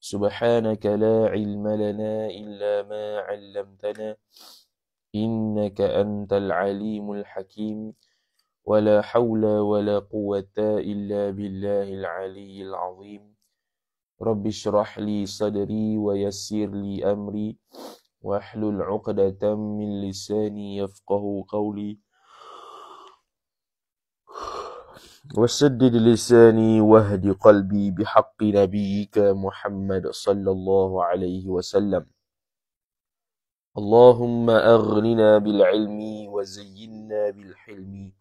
سبحانك لا علم لنا إلا ما علمتنا إنك أنت العليم الحكيم ولا حول ولا قوة إلا بالله العلي العظيم رب اشرح لي صدري ويسر لي أمري واحلل عقدة من لساني يفقه قولي وسدد لساني واهد قلبي بحق نبيك محمد صلى الله عليه وسلم اللهم أغننا بالعلم وزينا بالحلم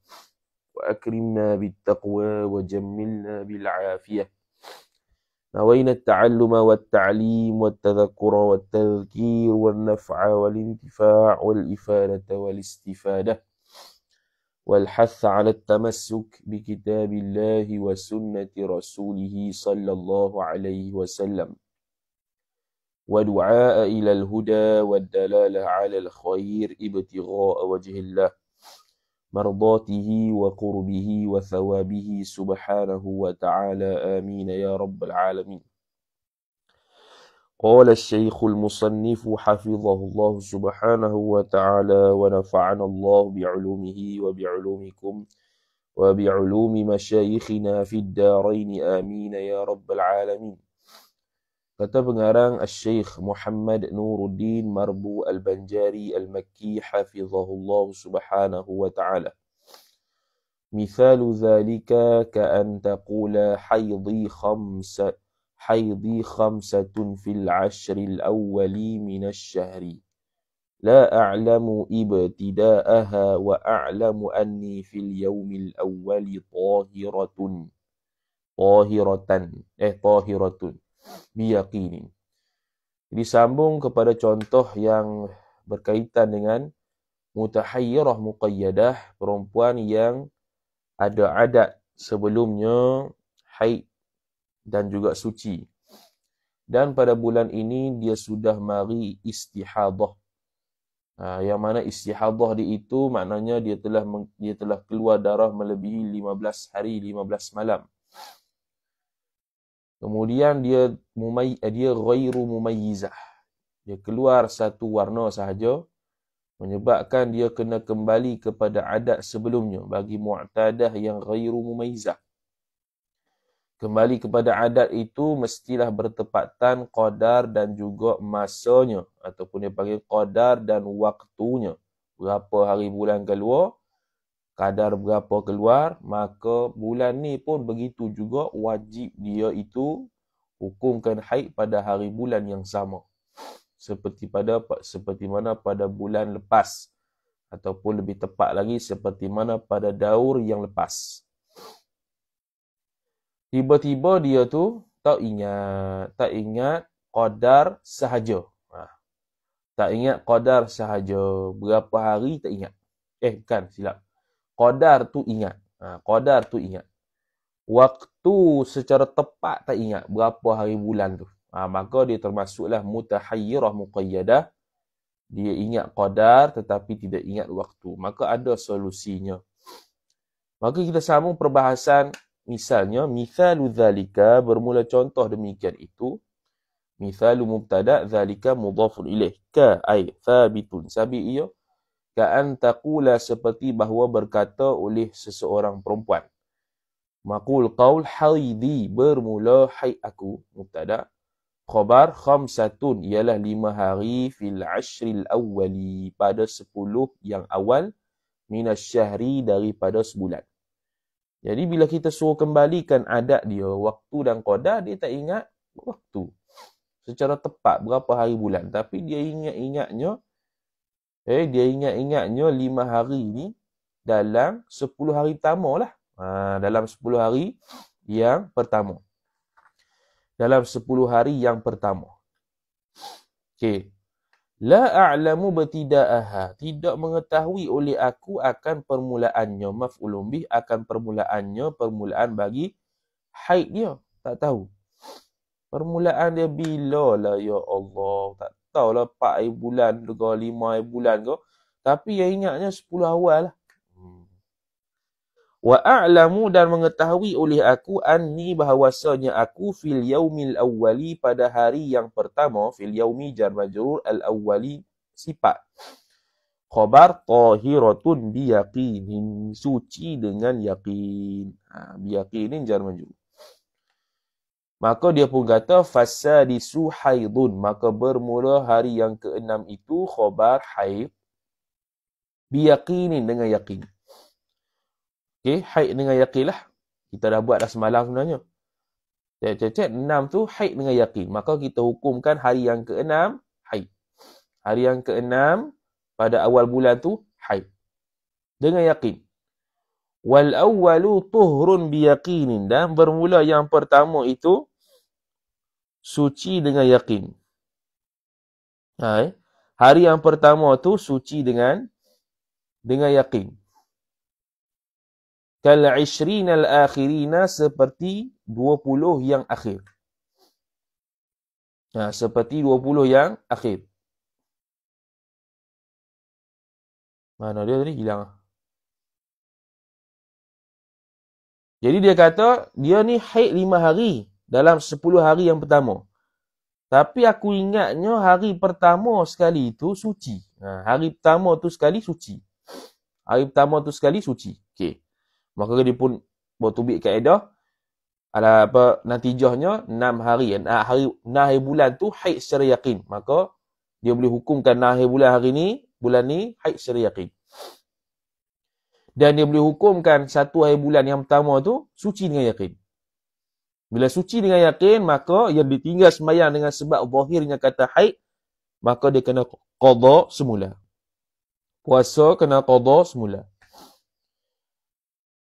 وأكرمنا بالتقوى وجملنا بالعافية نوينا التعلم والتعليم والتذكر والتذكير والنفع والانتفاع والإفادة والاستفادة والحث على التمسك بكتاب الله وسنة رسوله صلى الله عليه وسلم ودعاء إلى الهدى والدلالة على الخير ابتغاء وجه الله مرضاته وقربه وثوابه سبحانه وتعالى آمين يا رب العالمين قال الشيخ المصنف حفظه الله سبحانه وتعالى ونفعنا الله بعلومه وبعلومكم وبعلوم مشايخنا في الدارين آمين يا رب العالمين كتب pengarang الشيخ محمد نور الدين مربو البنجاري المكي حفظه الله سبحانه وتعالى مثال ذلك كأن تقول حيضي خمسة حيضي خمسة في العشر الأول من الشهر لا أعلم ابتداءها وأعلم أني في اليوم الأول طاهرة طاهرة eh طاهرة بيقين disambung kepada contoh yang berkaitan dengan mutahayyirah muqayyadah perempuan yang ada adat sebelumnya haid dan juga suci. Dan pada bulan ini dia sudah mari istihadah. Ha, yang mana istihadah di itu maknanya dia telah dia telah keluar darah melebihi 15 hari 15 malam. Kemudian dia mumai eh, dia ghairu mumayyizah. Dia keluar satu warna sahaja menyebabkan dia kena kembali kepada adat sebelumnya bagi mu'tadah yang ghairu mumayyizah kembali kepada adat itu mestilah bertepatan qadar dan juga masanya ataupun dia panggil qadar dan waktunya berapa hari bulan keluar kadar berapa keluar maka bulan ni pun begitu juga wajib dia itu hukumkan haid pada hari bulan yang sama seperti pada seperti mana pada bulan lepas ataupun lebih tepat lagi seperti mana pada daur yang lepas tiba-tiba dia tu tak ingat, tak ingat qadar sahaja. Ha. Tak ingat qadar sahaja, berapa hari tak ingat. Eh, bukan, silap. Qadar tu ingat. Ha. Qadar tu ingat. Waktu secara tepat tak ingat berapa hari bulan tu. Ha. maka dia termasuklah mutahayyirah muqayyadah. Dia ingat qadar tetapi tidak ingat waktu. Maka ada solusinya. Maka kita sambung perbahasan Misalnya, misalu zalika bermula contoh demikian itu. Misalu mubtada zalika mudhafun ilih. Ka ay thabitun. Sabi iya. Ka antakula seperti bahawa berkata oleh seseorang perempuan. Makul qawl haidi bermula hai aku. Mubtada. Khobar khamsatun ialah lima hari fil ashril awali. Pada sepuluh yang awal. Minas syahri daripada sebulan. Jadi bila kita suruh kembalikan adat dia, waktu dan qadar, dia tak ingat waktu. Secara tepat, berapa hari bulan. Tapi dia ingat-ingatnya, eh, dia ingat-ingatnya lima hari ni dalam sepuluh hari pertama lah. Ha, dalam sepuluh hari yang pertama. Dalam sepuluh hari yang pertama. Okey. La a'lamu batida'aha. Tidak mengetahui oleh aku akan permulaannya. Maaf ulumbih akan permulaannya. Permulaan bagi haid dia. Tak tahu. Permulaan dia bila lah ya Allah. Tak tahulah 4 bulan ke 5 bulan ke. Tapi yang ingatnya 10 awal lah. Wa'alamu dan mengetahui oleh aku anni bahawasanya aku fil yaumil awwali pada hari yang pertama fil yaumi jarmajur al awwali sifat. Khabar tahiratun biyaqinin suci dengan yakin. Ha, biyaqinin jarmajur. Maka dia pun kata fasadisu haidun. Maka bermula hari yang keenam itu khabar haid. Biyaqinin dengan yakin. Okay, haid dengan yakin lah. Kita dah buat dah semalam sebenarnya. Cek, cek, cek. Enam tu haid dengan yakin. Maka kita hukumkan hari yang keenam haid. Hari yang keenam pada awal bulan tu haid. Dengan yakin. Wal awwalu tuhrun biyaqinin. Dan bermula yang pertama itu suci dengan yakin. Hai. Hari yang pertama tu suci dengan dengan yakin kal 20 al-akhirina seperti 20 yang akhir. Nah ha, seperti 20 yang akhir. Mana dia tadi? Hilang. Jadi dia kata, dia ni haid lima hari dalam sepuluh hari yang pertama. Tapi aku ingatnya hari pertama sekali itu suci. Ha, hari pertama tu sekali suci. Hari pertama tu sekali suci. Okey. Maka dia pun bertubik kaedah. Ala apa natijahnya enam hari nah hari nah bulan tu haid secara yakin. Maka dia boleh hukumkan nah bulan hari ni, bulan ni haid secara yakin. Dan dia boleh hukumkan satu hari bulan yang pertama tu suci dengan yakin. Bila suci dengan yakin, maka yang ditinggal semayang dengan sebab bahirnya kata haid, maka dia kena qadha semula. Puasa kena qadha semula.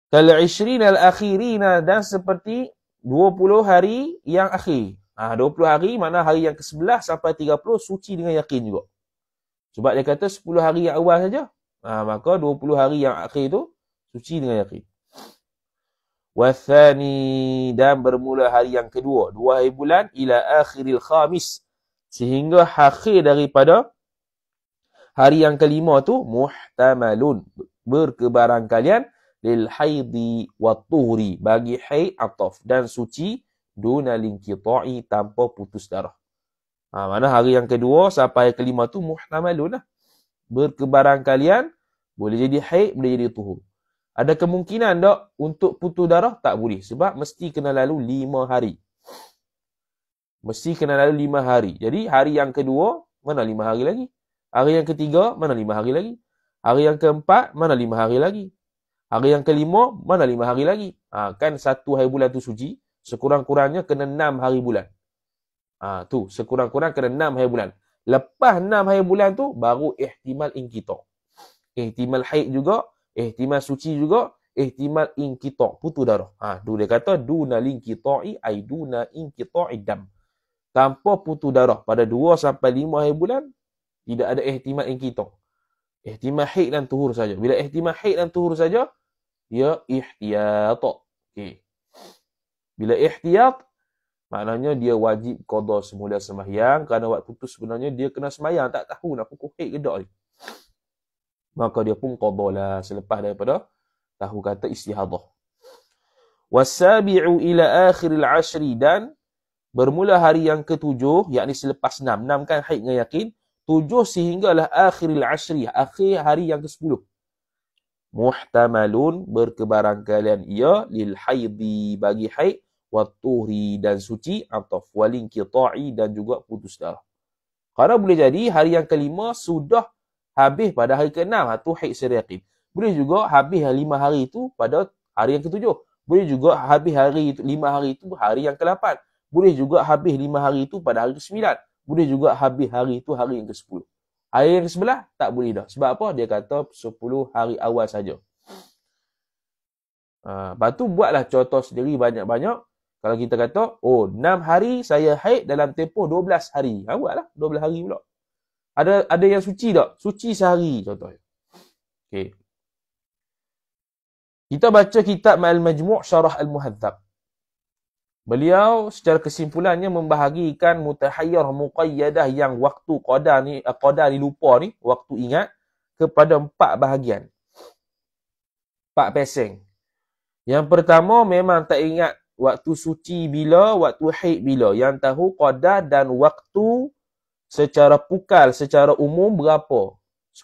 Kalau ishrin al-akhirina dan seperti 20 hari yang akhir. Ah ha, 20 hari mana hari yang ke-11 sampai 30 suci dengan yakin juga. Sebab dia kata 10 hari yang awal saja. Ah ha, maka 20 hari yang akhir tu suci dengan yakin. Wathani dan bermula hari yang kedua. Dua hari bulan ila akhiril khamis. Sehingga akhir daripada hari yang kelima tu muhtamalun. berkebarangkalian lil haidi wa tuhri bagi haid ataf dan suci duna linqita'i tanpa putus darah. Ha, mana hari yang kedua sampai kelima tu muhtamalun lah. Berkebarang kalian boleh jadi haid, boleh jadi tuhur. Ada kemungkinan tak untuk putus darah? Tak boleh. Sebab mesti kena lalu lima hari. Mesti kena lalu lima hari. Jadi hari yang kedua, mana lima hari lagi? Hari yang ketiga, mana lima hari lagi? Hari yang keempat, mana lima hari lagi? Hari yang kelima, mana lima hari lagi? Ha, kan satu hari bulan tu suci, sekurang-kurangnya kena enam hari bulan. Ha, tu, sekurang-kurang kena enam hari bulan. Lepas enam hari bulan tu, baru ihtimal inkita. Ihtimal haid juga, ihtimal suci juga, ihtimal inkita, putu darah. Ha, tu dia kata, duna linkita'i, ay duna inkita'i dam. Tanpa putu darah, pada dua sampai lima hari bulan, tidak ada ihtimal inkita' ihtimal haid dan tuhur saja. Bila ihtimal haid dan tuhur saja, ya ihtiyat. Okey. Bila ihtiyat, maknanya dia wajib qada semula sembahyang kerana waktu putus sebenarnya dia kena sembahyang tak tahu nak pukul haid ke dak ni. Maka dia pun qada lah selepas daripada tahu kata istihadah. Wasabi'u ila akhir al-ashri dan bermula hari yang ketujuh, yakni selepas enam. Enam kan haid dengan yakin tujuh sehinggalah akhiril ashri, akhir hari yang ke-10. Muhtamalun berkebarangkalian ia lil haidi bagi haid wa dan suci atau walin qita'i dan juga putus darah. Karena boleh jadi hari yang kelima sudah habis pada hari ke-6 atau ha, haid syariqin. Boleh juga habis yang lima hari itu pada hari yang ketujuh. Boleh juga habis hari itu, lima hari itu hari yang ke-8. Boleh juga habis lima hari itu pada hari ke-9. Boleh juga habis hari tu hari yang ke-10. Hari yang ke-11 tak boleh dah. Sebab apa? Dia kata 10 hari awal saja. Ha, lepas tu buatlah contoh sendiri banyak-banyak. Kalau kita kata, oh 6 hari saya haid dalam tempoh 12 hari. Ha, buatlah 12 hari pula. Ada ada yang suci tak? Suci sehari contohnya. Okay. Kita baca kitab ma'al majmu Syarah Al-Muhadzab. Beliau secara kesimpulannya membahagikan mutahayyir muqayyadah yang waktu qada ni eh, qada ni lupa ni waktu ingat kepada empat bahagian. Empat peseng. Yang pertama memang tak ingat waktu suci bila, waktu haid bila. Yang tahu qada dan waktu secara pukal, secara umum berapa?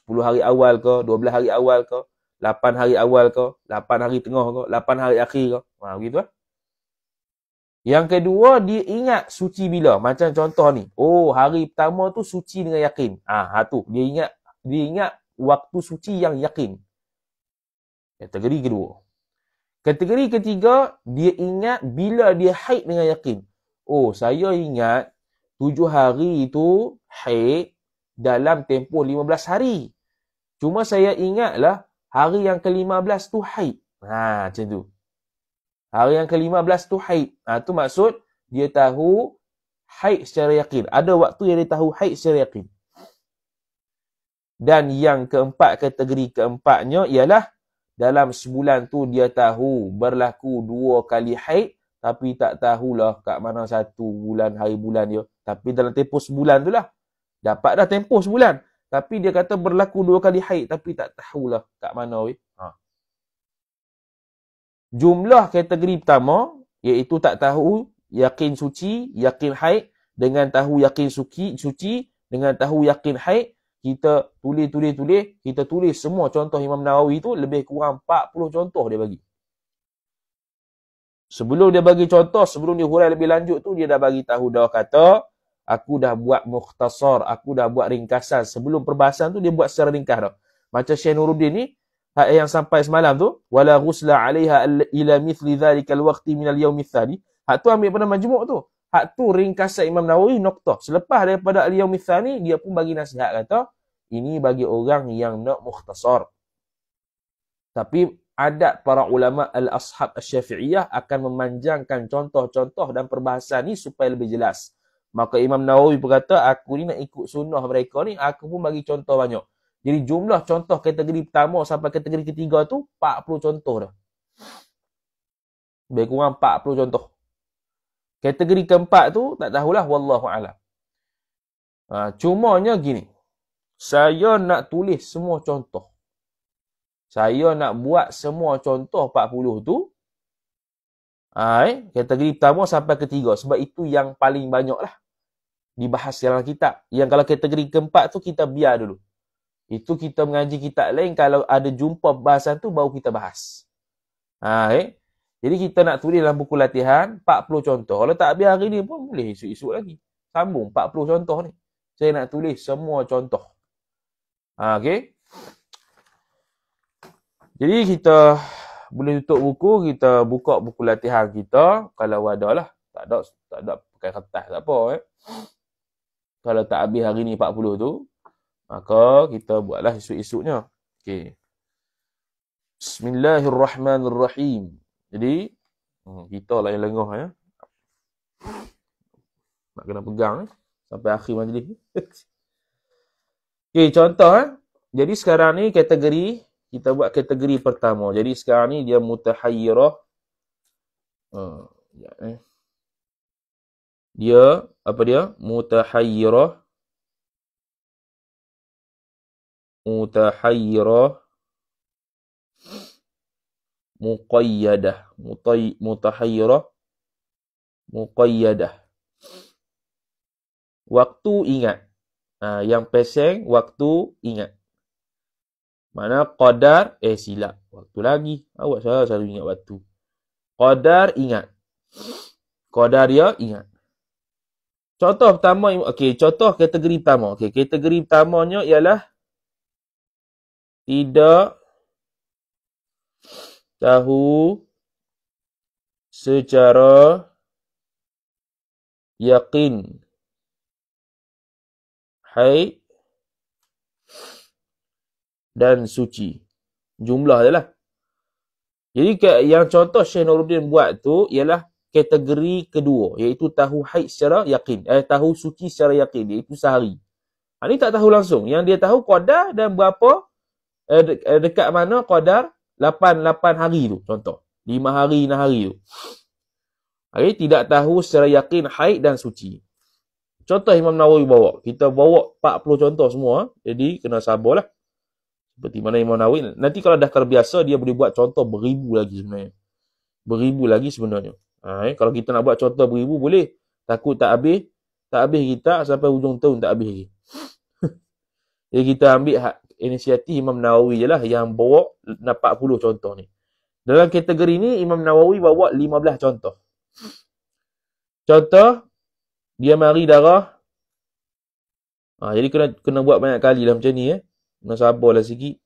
10 hari awal ke, 12 hari awal ke, 8 hari awal ke, 8 hari tengah ke, 8 hari akhir ke. Ha, begitu lah. Yang kedua, dia ingat suci bila. Macam contoh ni. Oh, hari pertama tu suci dengan yakin. Ah, ha, tu. Dia ingat dia ingat waktu suci yang yakin. Kategori kedua. Kategori ketiga, dia ingat bila dia haid dengan yakin. Oh, saya ingat tujuh hari itu haid dalam tempoh lima belas hari. Cuma saya ingatlah hari yang ke lima belas tu haid. Ha, macam tu. Hari yang ke-15 tu haid. Ah ha, tu maksud dia tahu haid secara yakin. Ada waktu yang dia tahu haid secara yakin. Dan yang keempat kategori keempatnya ialah dalam sebulan tu dia tahu berlaku dua kali haid tapi tak tahulah kat mana satu bulan hari bulan dia. Tapi dalam tempoh sebulan tu lah. Dapat dah tempoh sebulan. Tapi dia kata berlaku dua kali haid tapi tak tahulah kat mana weh jumlah kategori pertama iaitu tak tahu yakin suci, yakin haid dengan tahu yakin suci, suci dengan tahu yakin haid kita tulis tulis tulis kita tulis semua contoh Imam Nawawi itu lebih kurang 40 contoh dia bagi. Sebelum dia bagi contoh, sebelum dia hurai lebih lanjut tu dia dah bagi tahu dah kata aku dah buat mukhtasar, aku dah buat ringkasan. Sebelum perbahasan tu dia buat secara ringkas dah. Macam Syekh Nuruddin ni Hak yang sampai semalam tu wala ghusla 'alaiha ila mithli dhalikal waqti min al-yawm ath hak tu ambil pada majmuk tu hak tu ringkasan Imam Nawawi noktah selepas daripada al-yawm dia pun bagi nasihat kata ini bagi orang yang nak mukhtasar tapi adat para ulama al-ashab asy-syafi'iyah akan memanjangkan contoh-contoh dan perbahasan ni supaya lebih jelas maka Imam Nawawi berkata aku ni nak ikut sunnah mereka ni aku pun bagi contoh banyak jadi jumlah contoh kategori pertama sampai kategori ketiga tu 40 contoh dah. Lebih kurang 40 contoh. Kategori keempat tu tak tahulah wallahu alam. Ha, cumanya gini. Saya nak tulis semua contoh. Saya nak buat semua contoh 40 tu. Hai, ha, eh, kategori pertama sampai ketiga sebab itu yang paling banyaklah dibahas dalam kitab. Yang kalau kategori keempat tu kita biar dulu. Itu kita mengaji kita lain kalau ada jumpa bahasan tu baru kita bahas. Ha, eh? Jadi kita nak tulis dalam buku latihan 40 contoh. Kalau tak biar hari ni pun boleh esok-esok lagi. Sambung 40 contoh ni. Saya nak tulis semua contoh. Ha, okay? Jadi kita boleh tutup buku, kita buka buku latihan kita. Kalau ada lah. Tak ada, tak ada pakai kertas tak apa. Eh? Kalau tak habis hari ni 40 tu, maka kita buatlah esok-esoknya. Okey. Bismillahirrahmanirrahim. Jadi, hmm, kita lah yang lengah ya. Nak kena pegang eh? sampai akhir majlis. Okey, contoh eh. Jadi sekarang ni kategori kita buat kategori pertama. Jadi sekarang ni dia mutahayyirah. Hmm, ya, eh. Dia apa dia? Mutahayyirah. mutahayyirah muqayyadah mutay mutahayyirah muqayyadah waktu ingat ha, yang peseng waktu ingat mana qadar eh sila. waktu lagi awak salah selalu ingat waktu qadar ingat qadar ya ingat Contoh pertama, okey, contoh kategori pertama. Okey, kategori pertamanya ialah tidak tahu secara yakin hai dan suci. Jumlah je lah. Jadi yang contoh Syekh Nuruddin buat tu ialah kategori kedua iaitu tahu haid secara yakin. Eh, tahu suci secara yakin iaitu sehari. ini ha, tak tahu langsung. Yang dia tahu kuadar dan berapa Eh, eh, dekat mana qadar 8 8 hari tu contoh 5 hari 6 hari tu hari tidak tahu secara yakin haid dan suci contoh Imam Nawawi bawa kita bawa 40 contoh semua jadi kena sabarlah seperti mana Imam Nawawi nanti kalau dah terbiasa dia boleh buat contoh beribu lagi sebenarnya beribu lagi sebenarnya ha, eh? kalau kita nak buat contoh beribu boleh takut tak habis tak habis kita sampai hujung tahun tak habis lagi jadi kita ambil ha- inisiatif Imam Nawawi je lah yang bawa 40 contoh ni. Dalam kategori ni Imam Nawawi bawa lima 15 contoh. Contoh, dia mari darah. Ha, jadi kena kena buat banyak kali lah macam ni eh. Kena sabarlah sikit.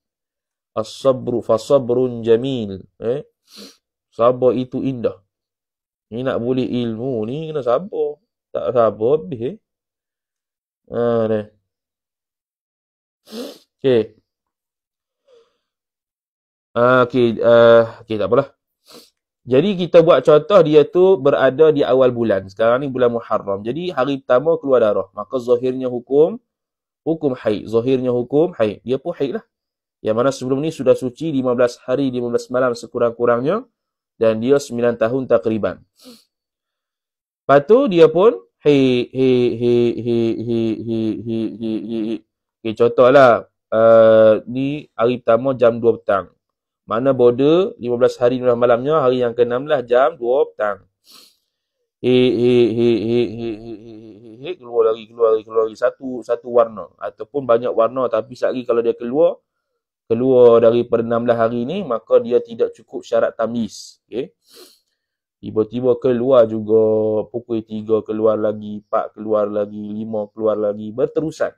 As-sabru fasabrun jamil. Eh? Sabar itu indah. Ni nak boleh ilmu ni kena sabar. Tak sabar habis eh. Ha, Okay, Uh, okey, uh, okey tak apalah. Jadi kita buat contoh dia tu berada di awal bulan. Sekarang ni bulan Muharram. Jadi hari pertama keluar darah. Maka zahirnya hukum hukum haid. Zahirnya hukum haid. Dia pun haid lah. Yang mana sebelum ni sudah suci 15 hari, 15 malam sekurang-kurangnya. Dan dia 9 tahun takriban. Lepas tu dia pun hei, hei, hei, hei, hei, hei, hei, hei, hei. Okay, contoh lah uh, ni hari pertama jam 2 petang. Mana border 15 hari ni malamnya, hari yang ke-16 lah, jam 2 petang. He he he he he he he he he he keluar lagi keluar lagi keluar lagi satu satu warna ataupun banyak warna tapi lagi kalau dia keluar keluar dari per 16 hari ni maka dia tidak cukup syarat tamis okey tiba-tiba keluar juga pukul 3 keluar lagi 4 keluar lagi 5 keluar lagi berterusan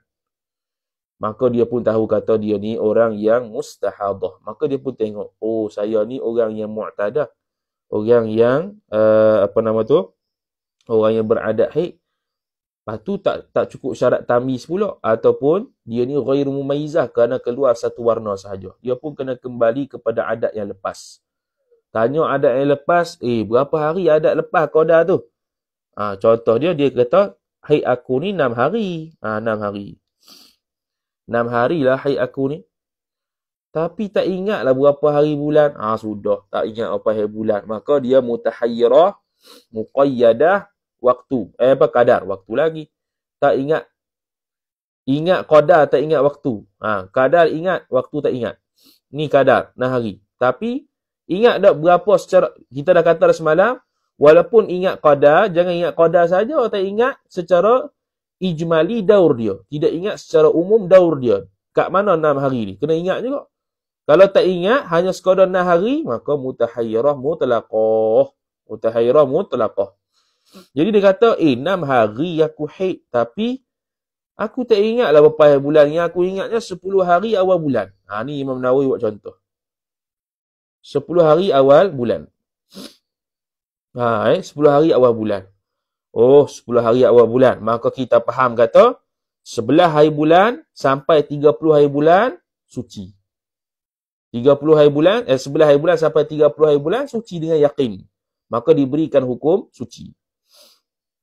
maka dia pun tahu kata dia ni orang yang mustahadah. Maka dia pun tengok, oh saya ni orang yang mu'tadah. Orang yang, uh, apa nama tu? Orang yang beradat haid. Lepas tu tak, tak cukup syarat tamis pula. Ataupun dia ni ghair mumayizah kerana keluar satu warna sahaja. Dia pun kena kembali kepada adat yang lepas. Tanya adat yang lepas, eh berapa hari adat lepas Kau dah tu? Ha, contoh dia, dia kata, haid aku ni enam hari. Ha, ah, 6 hari. Enam hari lah haid aku ni. Tapi tak ingat lah berapa hari bulan. Ah ha, sudah. Tak ingat berapa hari bulan. Maka dia mutahayirah. Muqayyadah. Waktu. Eh apa? Kadar. Waktu lagi. Tak ingat. Ingat kadar tak ingat waktu. Ha, kadar ingat. Waktu tak ingat. Ni kadar. Enam hari. Tapi ingat tak berapa secara. Kita dah kata dah semalam. Walaupun ingat qadar, jangan ingat qadar saja atau ingat secara ijmali daur dia. Tidak ingat secara umum daur dia. Kat mana enam hari ni? Kena ingat juga. Kalau tak ingat, hanya sekadar enam hari, maka mutahayyirah mutlaqah. Mutahayyirah mutlaqah. Jadi dia kata, eh, enam hari aku haid. Tapi, aku tak ingatlah berapa bulan. Yang aku ingatnya, sepuluh hari awal bulan. Ha, ni Imam Nawawi buat contoh. Sepuluh hari awal bulan. Ha, eh, sepuluh hari awal bulan. Oh, sepuluh hari awal bulan. Maka kita faham kata, sebelah hari bulan sampai tiga puluh hari bulan, suci. Tiga puluh hari bulan, eh sebelah hari bulan sampai tiga puluh hari bulan, suci dengan yakin. Maka diberikan hukum suci.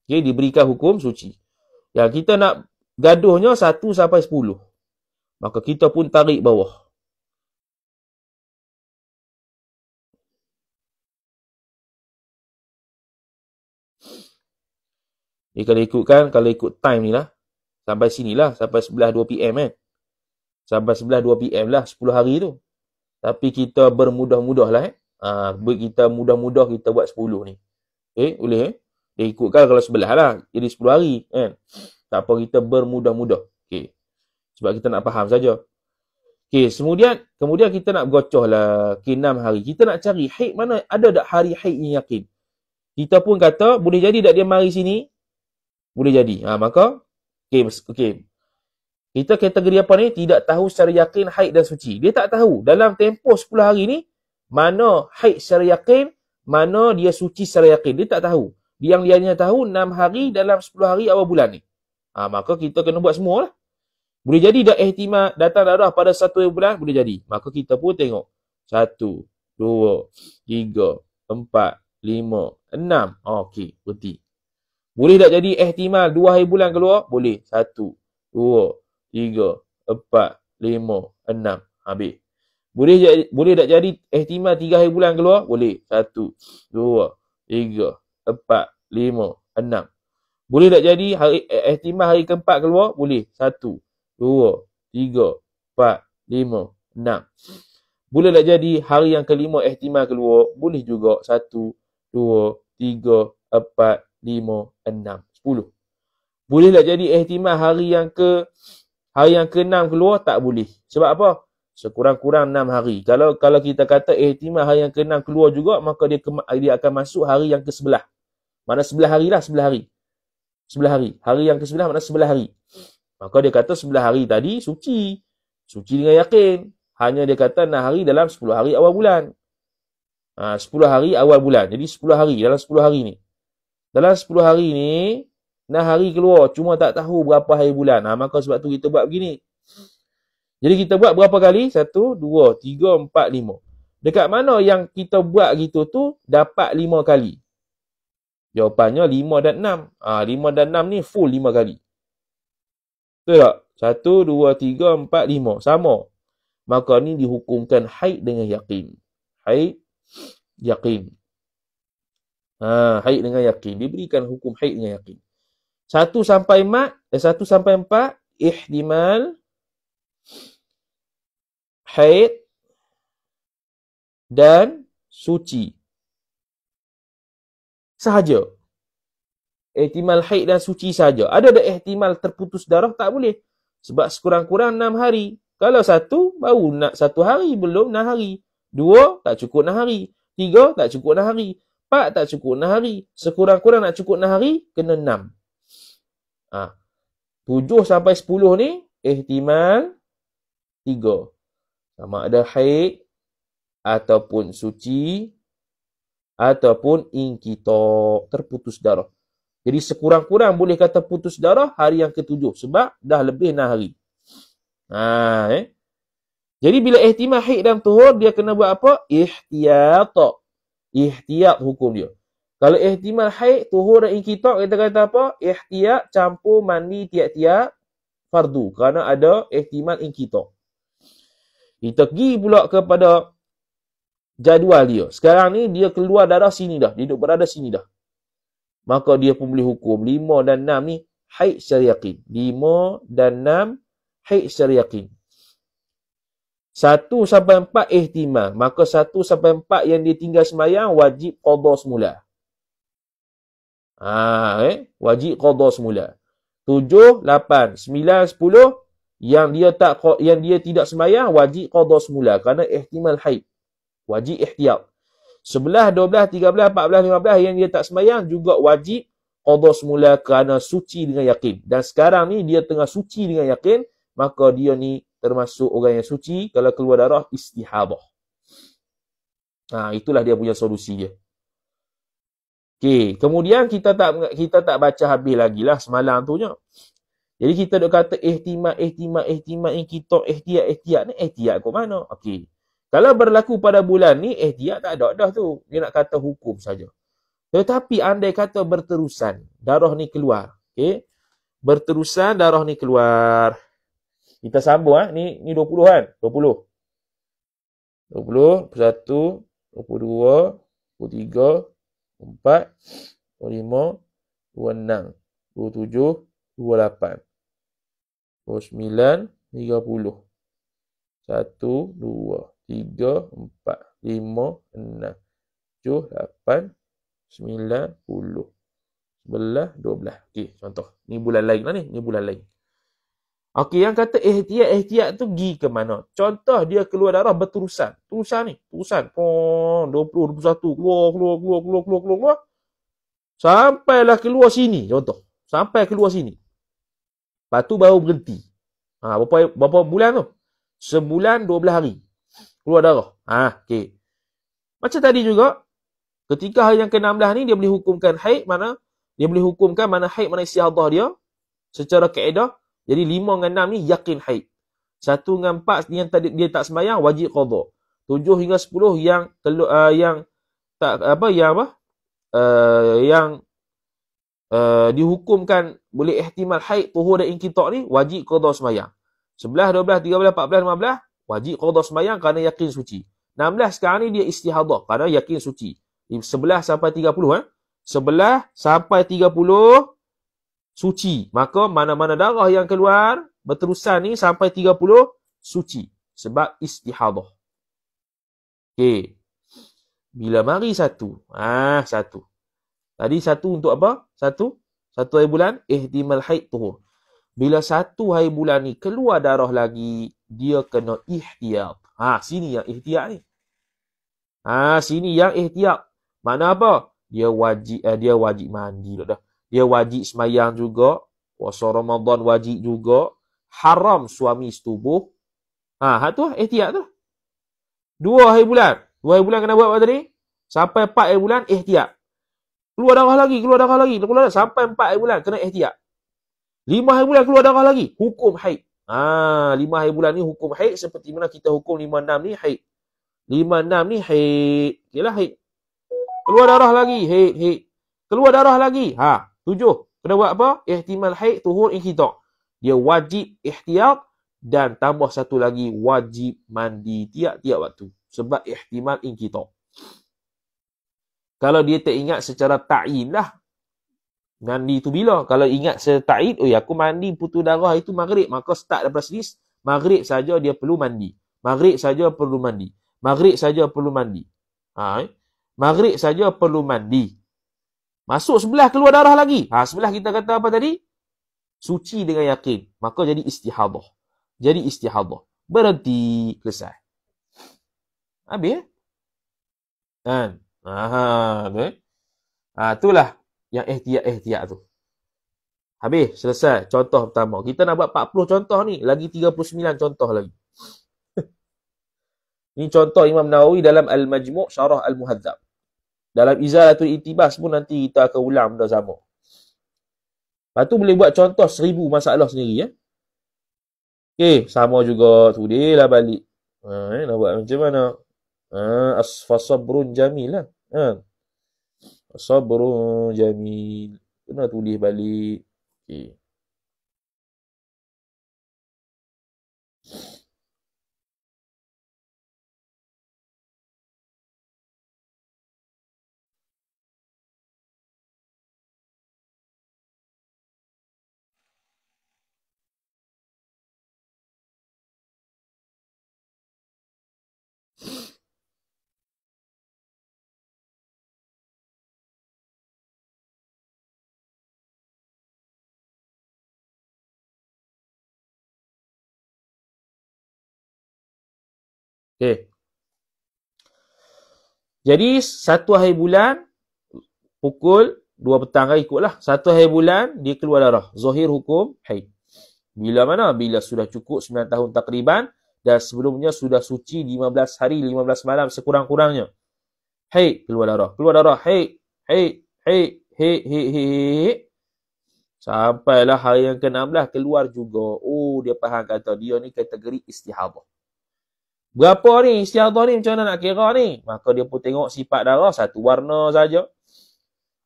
Okay diberikan hukum suci. Yang kita nak gaduhnya satu sampai sepuluh, Maka kita pun tarik bawah. Jadi kalau ikutkan, kalau ikut time ni lah. Sampai sini lah. Sampai sebelah 2 PM eh, kan. Sampai sebelah 2 PM lah. 10 hari tu. Tapi kita bermudah-mudah lah eh. Ha, kita mudah-mudah kita buat 10 ni. okay, eh, boleh eh. Dia ikutkan kalau sebelah lah. Jadi 10 hari kan. Tak apa kita bermudah-mudah. Okay. Sebab kita nak faham saja. Okay, kemudian, kemudian kita nak gocoh lah ke okay, hari. Kita nak cari haid mana ada tak hari haid ni yakin. Kita pun kata, boleh jadi tak dia mari sini, boleh jadi. Ha, maka, okay, okay. Kita kategori apa ni? Tidak tahu secara yakin haid dan suci. Dia tak tahu. Dalam tempoh 10 hari ni, mana haid secara yakin, mana dia suci secara yakin. Dia tak tahu. Yang dia hanya tahu 6 hari dalam 10 hari awal bulan ni. Ha, maka kita kena buat semua lah. Boleh jadi dah ihtimal datang darah pada satu bulan, boleh jadi. Maka kita pun tengok. 1, 2, 3, 4, 5, 6. Okey, berhenti. Boleh tak jadi ihtimal dua hari bulan keluar? Boleh. Satu, dua, tiga, empat, lima, enam. Habis. Boleh, jadi, boleh tak jadi ihtimal tiga hari bulan keluar? Boleh. Satu, dua, tiga, empat, lima, enam. Boleh tak jadi hari, ihtimal hari keempat keluar? Boleh. Satu, dua, tiga, empat, lima, enam. Boleh tak jadi hari yang kelima ihtimal keluar? Boleh juga. Satu, dua, tiga, empat, 5, 6, 10. Bolehlah jadi ihtimal hari yang ke hari yang ke-6 keluar tak boleh. Sebab apa? Sekurang-kurang 6 hari. Kalau kalau kita kata ihtimal hari yang ke-6 keluar juga maka dia ke, dia akan masuk hari yang ke-11. Mana sebelah hari lah sebelah hari. sebelah hari. Hari yang ke sebelah mana sebelah hari. Maka dia kata sebelah hari tadi suci. Suci dengan yakin. Hanya dia kata 6 hari dalam 10 hari awal bulan. Ha, 10 hari awal bulan. Jadi 10 hari dalam 10 hari ni. Dalam 10 hari ni, nak hari keluar cuma tak tahu berapa hari bulan. Ha, maka sebab tu kita buat begini. Jadi kita buat berapa kali? 1, 2, 3, 4, 5. Dekat mana yang kita buat gitu tu dapat 5 kali? Jawapannya 5 dan 6. Ha, 5 dan 6 ni full 5 kali. Betul tak? 1, 2, 3, 4, 5. Sama. Maka ni dihukumkan haid dengan yakin. Haid, yakin. Ha, haid dengan yakin. Dia berikan hukum haid dengan yakin. Satu sampai mat, eh, satu sampai empat, ihdimal haid dan suci. Sahaja. Ihtimal haid dan suci saja. Ada ada ihtimal terputus darah tak boleh. Sebab sekurang-kurang enam hari. Kalau satu, baru nak satu hari. Belum enam hari. Dua, tak cukup enam hari. Tiga, tak cukup enam hari empat tak cukup enam hari. Sekurang-kurang nak cukup enam hari, kena enam. Ha. Tujuh sampai sepuluh ni, ihtimal tiga. Sama ada haid, ataupun suci, ataupun ingkito terputus darah. Jadi sekurang-kurang boleh kata putus darah hari yang ketujuh sebab dah lebih enam hari. Ha, eh? Jadi bila ihtimal haid dan tuhur, dia kena buat apa? Ihtiyatok. Ihtiyat hukum dia. Kalau ihtimal haid, tuhur dan inkitab, kita kata apa? Ihtiyak campur mandi tiak-tiak fardu. Kerana ada ihtimal inkitab. Kita pergi pula kepada jadual dia. Sekarang ni dia keluar darah sini dah. Dia duduk berada sini dah. Maka dia pun boleh hukum. Lima dan enam ni haid secara yakin. Lima dan enam haid secara satu sampai empat ihtimah. Maka satu sampai empat yang dia tinggal semayang, wajib qadar semula. Haa, eh? Wajib qadar semula. Tujuh, lapan, sembilan, sepuluh. Yang dia tak yang dia tidak semayang, wajib qadar semula. Kerana ihtimal haid. Wajib ihtiyat. Sebelah, dua belah, tiga belah, empat belah, lima belah yang dia tak semayang, juga wajib qadar semula kerana suci dengan yakin. Dan sekarang ni, dia tengah suci dengan yakin. Maka dia ni termasuk orang yang suci kalau keluar darah istihadhah. Ha itulah dia punya solusi dia. Okey, kemudian kita tak kita tak baca habis lagi lah semalam tu nya. Jadi kita dok kata ihtimal ihtimal ihtimal yang kita ihtiyat ihtiyat ni ihtiyat kau mana? Okey. Kalau berlaku pada bulan ni ihtiyat tak ada dah tu. Dia nak kata hukum saja. Tetapi andai kata berterusan darah ni keluar, okey. Berterusan darah ni keluar. Kita sambung ah. Ha? Ni ni 20 kan? 20. 20, 21, 22, 23, 24, 25, 26, 27, 28, 29, 30. tujuh, lapan, sembilan, puluh, sebelah, dua belah. Okey, contoh. Ni bulan lain lah ni. Ni bulan lain. Okey, yang kata ihtiyat, ihtiyat tu pergi ke mana? Contoh dia keluar darah berterusan. Terusan ni, terusan. Pong, 20, 21, keluar, keluar, keluar, keluar, keluar, keluar, keluar. Sampailah keluar sini, contoh. Sampai keluar sini. Lepas tu baru berhenti. Ha, berapa, berapa bulan tu? Sebulan dua 12 hari. Keluar darah. Ha, okey. Macam tadi juga, ketika hari yang ke-16 ni, dia boleh hukumkan haid mana, dia boleh hukumkan mana haid mana isi Allah dia, secara kaedah, jadi lima dengan enam ni yakin haid. Satu dengan empat yang tadi dia tak sembahyang wajib qadha. Tujuh hingga sepuluh yang telu, uh, yang tak apa yang apa uh, yang uh, dihukumkan boleh ihtimal haid tuhur dan inkitak ni wajib qadha sembahyang. Sebelah, dua belah, tiga belah, empat belah, lima belah wajib qadha sembahyang kerana yakin suci. Enam belah sekarang ni dia istihadah kerana yakin suci. Sebelah sampai tiga puluh eh. Sebelah sampai tiga puluh suci. Maka mana-mana darah yang keluar berterusan ni sampai 30 suci. Sebab istihadah. Okay, Bila mari satu. Ah, satu. Tadi satu untuk apa? Satu. Satu hari bulan. Ihtimal haid tuhur. Bila satu hari bulan ni keluar darah lagi, dia kena ihtiyat. Ha, sini yang ihtiyat ni. Ha, sini yang ihtiyat. Mana apa? Dia wajib eh, dia wajib mandi dah dia wajib semayang juga. Puasa Ramadan wajib juga. Haram suami setubuh. Ha, hak tu lah, ihtiyat tu. Lah. Dua hari bulan. Dua hari bulan kena buat apa tadi? Sampai empat hari bulan ihtiyat. Keluar darah lagi, keluar darah lagi. Keluar darah. Sampai empat hari bulan kena ihtiyat. Lima hari bulan keluar darah lagi. Hukum haid. Ha, lima hari bulan ni hukum haid. Seperti mana kita hukum lima enam ni haid. Lima enam ni haid. Yalah haid. Keluar darah lagi. Haid, haid. Keluar darah lagi. Ha, Tujuh. Kena buat apa? Ihtimal haid tuhur inkhidok. Dia wajib ihtiyat dan tambah satu lagi wajib mandi tiap-tiap waktu. Sebab ihtimal inkhidok. Kalau dia tak ingat secara ta'in lah. Mandi tu bila? Kalau ingat secara ta'in, oh ya aku mandi putu darah itu maghrib. Maka start daripada sini, maghrib saja dia perlu mandi. Maghrib saja perlu mandi. Maghrib saja perlu mandi. Ha, eh? Maghrib saja perlu mandi. Masuk sebelah keluar darah lagi. Ha, sebelah kita kata apa tadi? Suci dengan yakin. Maka jadi istihadah. Jadi istihadah. Berhenti. Selesai. Habis ya? Kan? Aha, okay. Eh? ha, itulah yang ihtiak-ihtiak tu. Habis. Selesai. Contoh pertama. Kita nak buat 40 contoh ni. Lagi 39 contoh lagi. Ini contoh Imam Nawawi dalam Al-Majmu' Syarah Al-Muhadzab. Dalam izalatul itibas pun nanti kita akan ulang benda sama. Lepas tu boleh buat contoh seribu masalah sendiri. Eh? Okey, sama juga. Sudih lah balik. Ha, eh, nak buat macam mana? Ha, Asfasabrun jamil lah. Ha. Asfasabrun jamil. Kena tulis balik. Okey. Okey. Jadi satu hari bulan pukul dua petang kan ikutlah. Satu hari bulan dia keluar darah. Zohir hukum haid. Bila mana? Bila sudah cukup 9 tahun takriban dan sebelumnya sudah suci 15 hari, 15 malam sekurang-kurangnya. Haid keluar darah. Keluar darah haid. Haid. Haid. Haid. Haid. Haid. Sampailah hari yang ke-16 keluar juga. Oh, dia faham kata dia ni kategori istihabah. Berapa ni istiadah ni macam mana nak kira ni? Maka dia pun tengok sifat darah satu warna saja.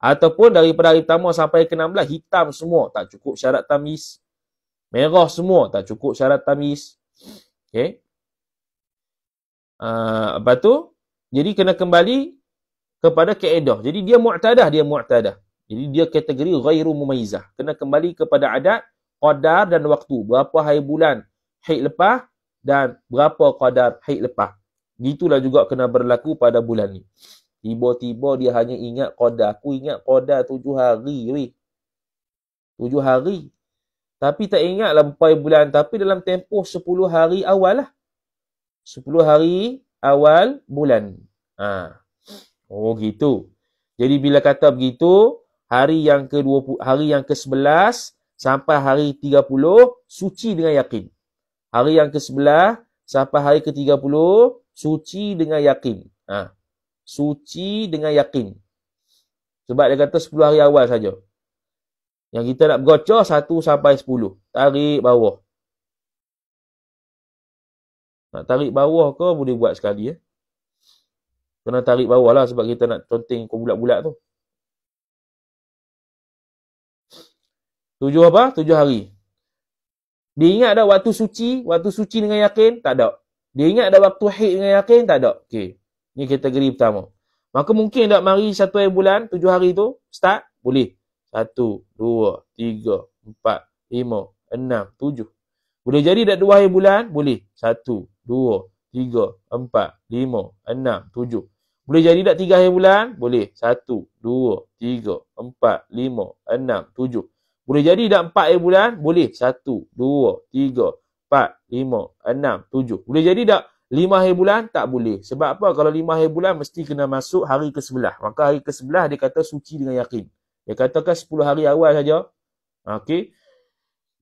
Ataupun daripada hari pertama sampai ke-16 hitam semua tak cukup syarat tamis. Merah semua tak cukup syarat tamis. Okay, Uh, ah, apa tu? Jadi kena kembali kepada kaedah. Jadi dia mu'tadah, dia mu'tadah. Jadi dia kategori ghairu mumayizah. Kena kembali kepada adat, qadar dan waktu. Berapa hari bulan haid lepas, dan berapa kadar haid lepas. Gitulah juga kena berlaku pada bulan ni. Tiba-tiba dia hanya ingat qada. Aku ingat qada tujuh hari. Weh. Tujuh hari. Tapi tak ingat lampai bulan. Tapi dalam tempoh sepuluh hari awal lah. Sepuluh hari awal bulan. Ha. Oh gitu. Jadi bila kata begitu, hari yang ke hari yang ke-11 sampai hari 30 suci dengan yakin. Hari yang ke-11 sampai hari ke-30 suci dengan yakin. Ha. Suci dengan yakin. Sebab dia kata 10 hari awal saja. Yang kita nak bergocor 1 sampai 10. Tarik bawah. Nak tarik bawah ke boleh buat sekali. Eh? Kena tarik bawah lah sebab kita nak conteng kau bulat-bulat tu. Tujuh apa? Tujuh hari. Dia ingat ada waktu suci, waktu suci dengan yakin? Tak ada. Dia ingat ada waktu haid dengan yakin? Tak ada. Okey. Ini kategori pertama. Maka mungkin nak mari satu hari bulan, tujuh hari tu, start? Boleh. Satu, dua, tiga, empat, lima, enam, tujuh. Boleh jadi dah dua hari bulan? Boleh. Satu, dua, tiga, empat, lima, enam, tujuh. Boleh jadi dah tiga hari bulan? Boleh. Satu, dua, tiga, empat, lima, enam, tujuh. Boleh jadi dah empat air bulan? Boleh. Satu, dua, tiga, empat, lima, enam, tujuh. Boleh jadi dah lima air bulan? Tak boleh. Sebab apa? Kalau lima air bulan mesti kena masuk hari ke sebelah. Maka hari ke sebelah dia kata suci dengan yakin. Dia katakan sepuluh hari awal saja. Okey.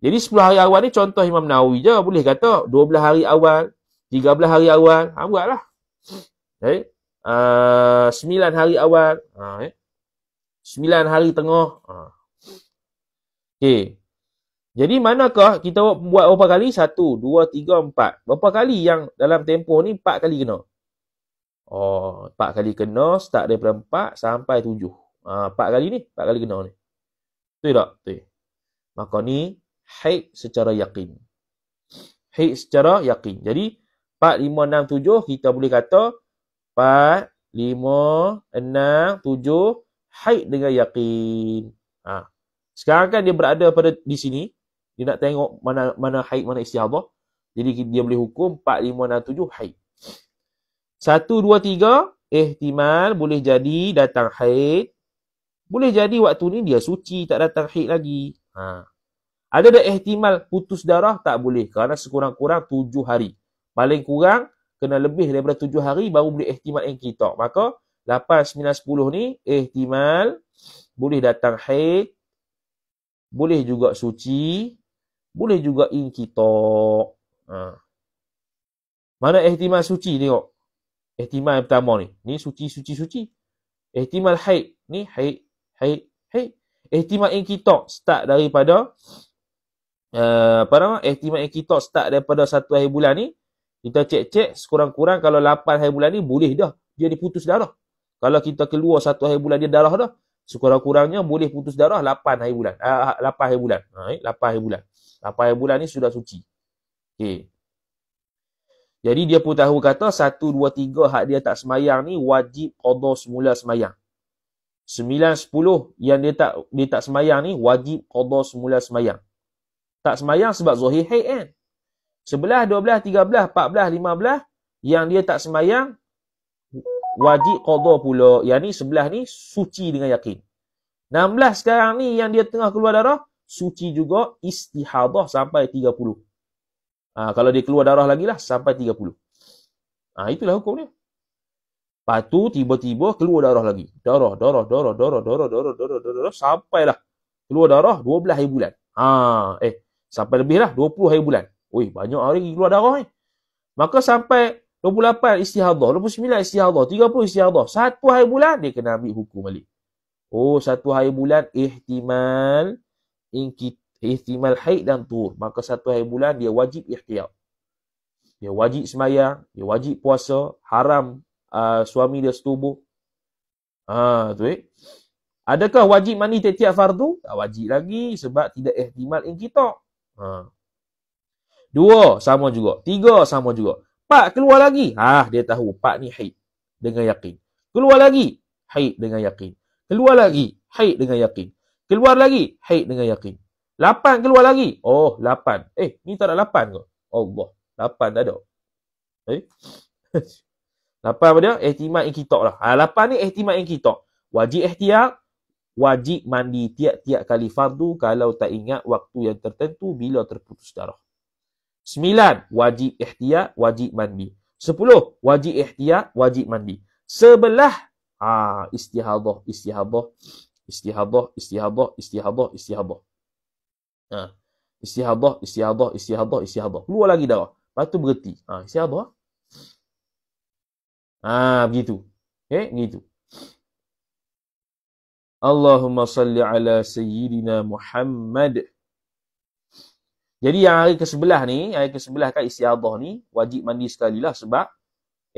Jadi sepuluh hari awal ni contoh Imam Nawawi je boleh kata dua belah hari awal, tiga belah hari awal, ha lah. Okey. Uh, ah, 9 hari awal, ha, eh. 9 hari tengah, ha, Okey. Jadi manakah kita buat berapa kali? Satu, dua, tiga, empat. Berapa kali yang dalam tempoh ni empat kali kena? Oh, empat kali kena start daripada empat sampai tujuh. Ha, empat kali ni, empat kali kena ni. Betul tak? Betul. Maka ni haid secara yakin. Haid secara yakin. Jadi, empat, lima, enam, tujuh kita boleh kata empat, lima, enam, tujuh haid dengan yakin. Ha, sekarang kan dia berada pada di sini. Dia nak tengok mana mana haid, mana istihadah. Jadi dia boleh hukum 4, 5, 6, 7 haid. 1, 2, 3. Ihtimal boleh jadi datang haid. Boleh jadi waktu ni dia suci, tak datang haid lagi. Ha. Ada tak ihtimal putus darah? Tak boleh. Kerana sekurang-kurang 7 hari. Paling kurang, kena lebih daripada 7 hari baru boleh ihtimal yang kita. Maka, 8, 9, 10 ni, ihtimal boleh datang haid. Boleh juga suci. Boleh juga inkitok. Ha. Mana ihtimal suci ni kok? Ihtimal yang pertama ni. Ni suci, suci, suci. Ihtimal haid. Ni haid, haid, haid. Ihtimal inkitok start daripada uh, apa nama? Ihtimal inkitok start daripada satu hari bulan ni. Kita cek-cek sekurang-kurang kalau lapan hari bulan ni boleh dah. Dia diputus darah. Kalau kita keluar satu hari bulan dia darah dah sekurang-kurangnya boleh putus darah 8 hari bulan. Uh, 8 hari bulan. Ha, 8 eh, hari bulan. 8 hari bulan ni sudah suci. Okey. Jadi dia pun tahu kata 1 2 3 hak dia tak semayang ni wajib qada semula semayang. 9 10 yang dia tak dia tak semayang ni wajib qada semula semayang. Tak semayang sebab zuhir haid kan. 11 12 13 14 15 yang dia tak semayang wajib qadar pula. Yang ni sebelah ni suci dengan yakin. 16 sekarang ni yang dia tengah keluar darah, suci juga istihadah sampai 30. Ha, kalau dia keluar darah lagi lah, sampai 30. Ha, itulah hukum dia. Lepas tiba-tiba keluar darah lagi. Darah, darah, darah, darah, darah, darah, darah, darah, darah, lah Keluar darah 12 hari bulan. Ha, eh, sampai lebih lah, 20 hari bulan. Wih, banyak hari keluar darah ni. Maka sampai 28 istihadah, 29 istihadah, 30 istihadah. Satu hari bulan, dia kena ambil hukum balik. Oh, satu hari bulan, ihtimal ihtimal haid dan tur. Maka satu hari bulan, dia wajib ihtiyat. Dia wajib semayang, dia wajib puasa, haram uh, suami dia setubuh. Ah tu eh. Adakah wajib mani tiap fardu? Tak wajib lagi sebab tidak ihtimal ikhtiar. Ha. Ah. Dua, sama juga. Tiga, sama juga. Pak, keluar lagi. Ha, dia tahu pak ni haid dengan yakin. Keluar lagi, haid dengan yakin. Keluar lagi, haid dengan yakin. Keluar lagi, haid dengan yakin. Lapan keluar lagi. Oh, lapan. Eh, ni tak ada lapan ke? Allah, lapan tak ada. Eh? lapan apa dia? Ihtimat yang kita lah. Ha, lapan ni ihtimat yang kita. Wajib ihtiar, wajib mandi tiap-tiap kali fardu kalau tak ingat waktu yang tertentu bila terputus darah. Sembilan, wajib ihtiyat, wajib mandi. Sepuluh, wajib ihtiyat, wajib mandi. Sebelah, ah, istihadah, istihadah, istihadah, istihadah, istihadah, istihadah. Ha. Istihadah, istihadah, istihadah, istihadah. Keluar lagi darah. Lepas tu berhenti. Ha, istihadah. Ha, begitu. Okay, begitu. Allahumma salli ala sayyidina Muhammad. Jadi yang hari ke-11 ni, hari ke-11 kan istiadah ni, wajib mandi sekali lah sebab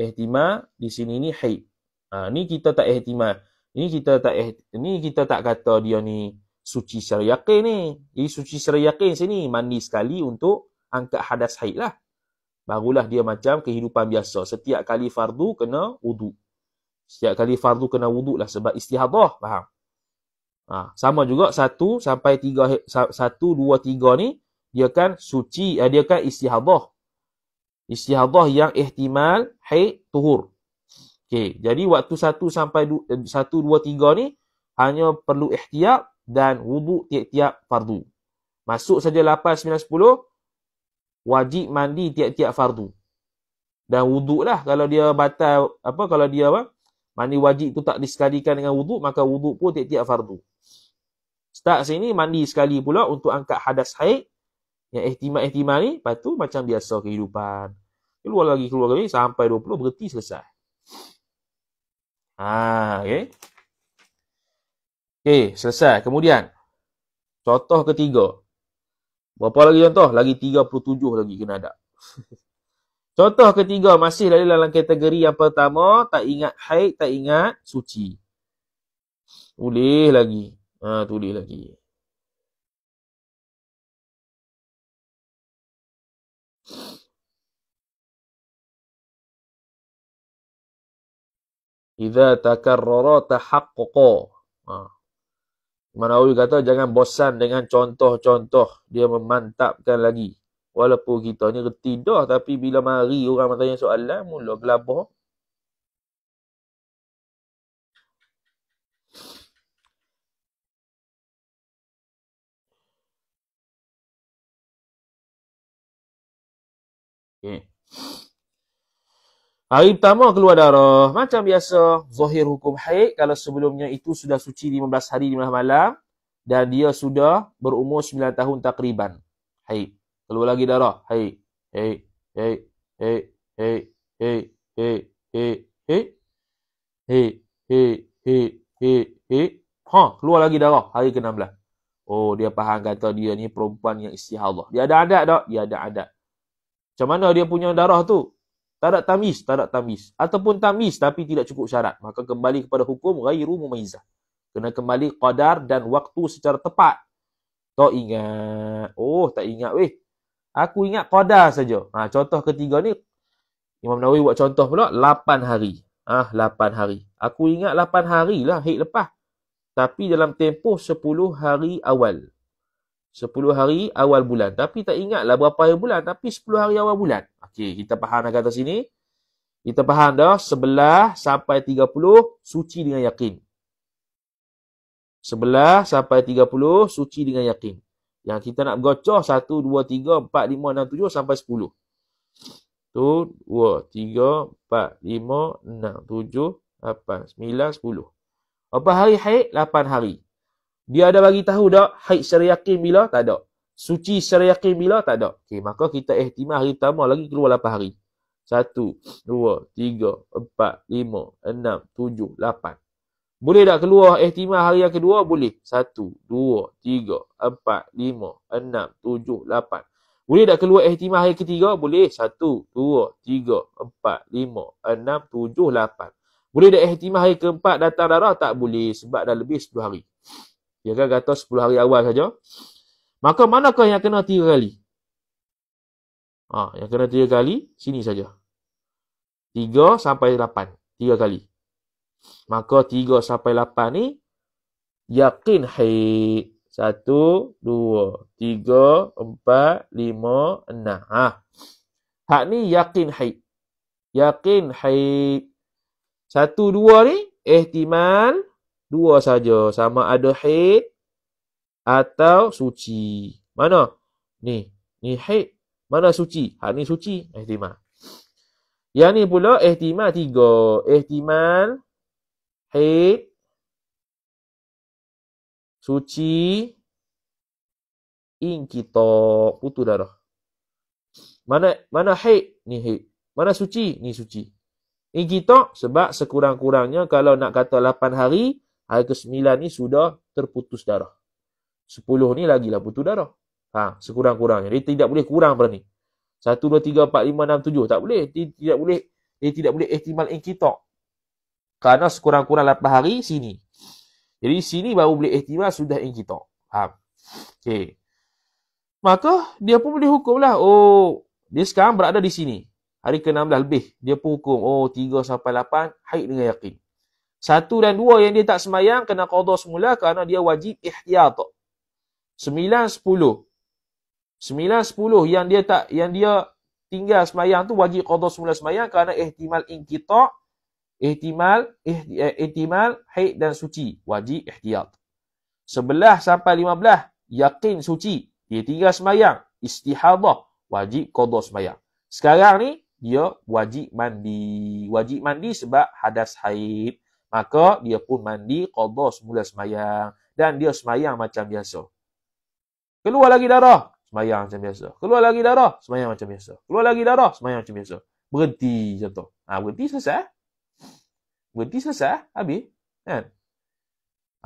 ihtimal di sini ni haid. Ha, ni kita tak ihtimal. Ini kita tak eh. ni kita tak kata dia ni suci secara yakin ni. Ini suci secara yakin sini, mandi sekali untuk angkat hadas haid lah. Barulah dia macam kehidupan biasa. Setiap kali fardu kena wudu. Setiap kali fardu kena wudu lah sebab istihadah, faham? Ha, sama juga satu sampai tiga, satu, dua, tiga ni, dia kan suci, eh, dia kan istihadah. Istihadah yang ihtimal haid tuhur. Okey, jadi waktu 1 sampai 1 2 3 ni hanya perlu ihtiyat dan wuduk tiap-tiap fardu. Masuk saja 8 9 10 wajib mandi tiap-tiap fardu. Dan lah kalau dia batal apa kalau dia apa mandi wajib tu tak disekalikan dengan wuduk maka wuduk pun tiap-tiap fardu. Start sini mandi sekali pula untuk angkat hadas haid yang ihtimal-ihtimal ni, lepas tu macam biasa kehidupan. Keluar lagi, keluar lagi, sampai 20 berhenti selesai. Haa, ah, okey. Okey, selesai. Kemudian, contoh ketiga. Berapa lagi contoh? Lagi 37 lagi kena ada. contoh ketiga, masih dari dalam kategori yang pertama, tak ingat haid, tak ingat suci. Tulis lagi. Ah, ha, tulis lagi. Iza takarrara tahakkuqo. Ha. Imam Nawawi kata jangan bosan dengan contoh-contoh. Dia memantapkan lagi. Walaupun kita ni reti dah. Tapi bila mari orang bertanya soalan, mula gelabah. Okay. Hari pertama keluar darah. Macam biasa, zahir hukum haid. Kalau sebelumnya itu sudah suci 15 hari, 15 malam. Dan dia sudah berumur 9 tahun takriban. Haid. Keluar lagi darah. Haid. Haid. Haid. Haid. Haid. Haid. Haid. Haid. Haid. Haid. Haid. Haid. Haid. Haid. Ha, keluar lagi darah hari ke-16. Oh, dia faham kata dia ni perempuan yang istihadah. Dia ada adat tak? Dia ada adat. Macam mana dia punya darah tu? Tak ada tamis, tak ada tamis. Ataupun tamis tapi tidak cukup syarat. Maka kembali kepada hukum ghairu mumayizah. Kena kembali qadar dan waktu secara tepat. Tak ingat. Oh, tak ingat weh. Aku ingat qadar saja. Ha, contoh ketiga ni. Imam Nawawi buat contoh pula. Lapan hari. Ah, ha, lapan hari. Aku ingat lapan hari lah. Hei lepas. Tapi dalam tempoh sepuluh hari awal. 10 hari awal bulan. Tapi tak ingatlah berapa hari bulan. Tapi 10 hari awal bulan. Okey, kita faham dah kata sini. Kita faham dah sebelah sampai 30 suci dengan yakin. Sebelah sampai 30 suci dengan yakin. Yang kita nak gocoh 1, 2, 3, 4, 5, 6, 7 sampai 10. 1, 2, 3, 4, 5, 6, 7, 8, 9, 10. Berapa hari haid? 8 hari. Dia ada bagi tahu tak haid secara yakin bila? Tak ada. Suci secara yakin bila? Tak ada. Okey, maka kita ihtimal hari pertama lagi keluar 8 hari. 1 2 3 4 5 6 7 8 Boleh tak keluar ihtimal hari yang kedua? Boleh. Satu, dua, tiga, empat, lima, enam, tujuh, lapan. Boleh tak keluar ihtimal hari ketiga? Boleh. Satu, dua, tiga, empat, lima, enam, tujuh, lapan. Boleh tak ihtimal hari keempat datang darah? Tak boleh sebab dah lebih 10 hari. Dia kan kata 10 hari awal saja. Maka manakah yang kena tiga kali? Ha, yang kena tiga kali, sini saja. Tiga sampai lapan, tiga kali. Maka tiga sampai lapan ni, yakin haid. satu dua tiga empat lima enam Ha. Hak ni yakin haid. Yakin haid. satu dua ni, ihtimal Dua saja. Sama ada haid atau suci. Mana? Ni. Ni haid. Mana suci? Ha ni suci. Ihtimal. Yang ni pula ihtimal tiga. Ihtimal haid suci inkita putu darah. Mana mana haid ni haid. Mana suci ni suci. Inkita sebab sekurang-kurangnya kalau nak kata 8 hari Hari ke-9 ni sudah terputus darah. 10 ni lagilah putus darah. Ha, sekurang-kurangnya. Dia tidak boleh kurang berani. 1, 2, 3, 4, 5, 6, 7. Tak boleh. Dia tidak boleh. Dia tidak boleh ihtimal inkitok. Kerana sekurang-kurang 8 hari sini. Jadi sini baru boleh ihtimal sudah inkitok. Faham? Okey. Maka dia pun boleh hukum lah. Oh, dia sekarang berada di sini. Hari ke-16 lebih. Dia pun hukum. Oh, 3 sampai 8. Haid dengan yakin. Satu dan dua yang dia tak semayang, kena qadar semula kerana dia wajib ihtiyat. Sembilan, sepuluh. Sembilan, sepuluh yang dia tak yang dia tinggal semayang tu wajib qadar semula semayang kerana ihtimal inkitak, ihtimal, eh, ihtimal haid dan suci. Wajib ihtiyat. Sebelah sampai lima belah, yakin suci. Dia tinggal semayang. Istihadah. Wajib qadar semayang. Sekarang ni, dia wajib mandi. Wajib mandi sebab hadas haid. Maka dia pun mandi, qadar semula semayang. Dan dia semayang macam biasa. Keluar lagi darah, semayang macam biasa. Keluar lagi darah, semayang macam biasa. Keluar lagi darah, semayang macam biasa. Berhenti contoh. Ha, ah berhenti selesai. Berhenti selesai, habis. Kan?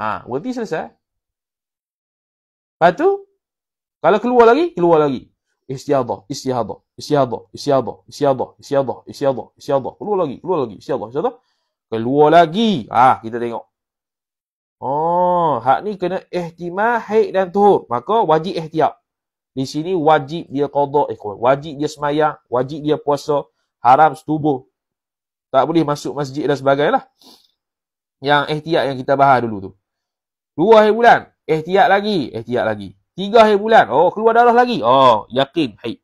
Ha, berhenti selesai. Lepas tu, kalau keluar lagi, keluar lagi. Istiadah, istiadah, istiadah, istiadah, istiadah, istiadah, istiadah, istiadah. Keluar lagi, keluar lagi, istiadah, istiadah keluar lagi. Ha, kita tengok. Oh, hak ni kena ihtimal haid dan tuhur. Maka wajib ihtiyat. Di sini wajib dia kodok, eh, wajib dia semayang, wajib dia puasa, haram setubuh. Tak boleh masuk masjid dan sebagainya lah. Yang ihtiyat yang kita bahas dulu tu. Dua hari bulan, ihtiyat lagi, ihtiyat lagi. Tiga hari bulan, oh keluar darah lagi. Oh, yakin haid.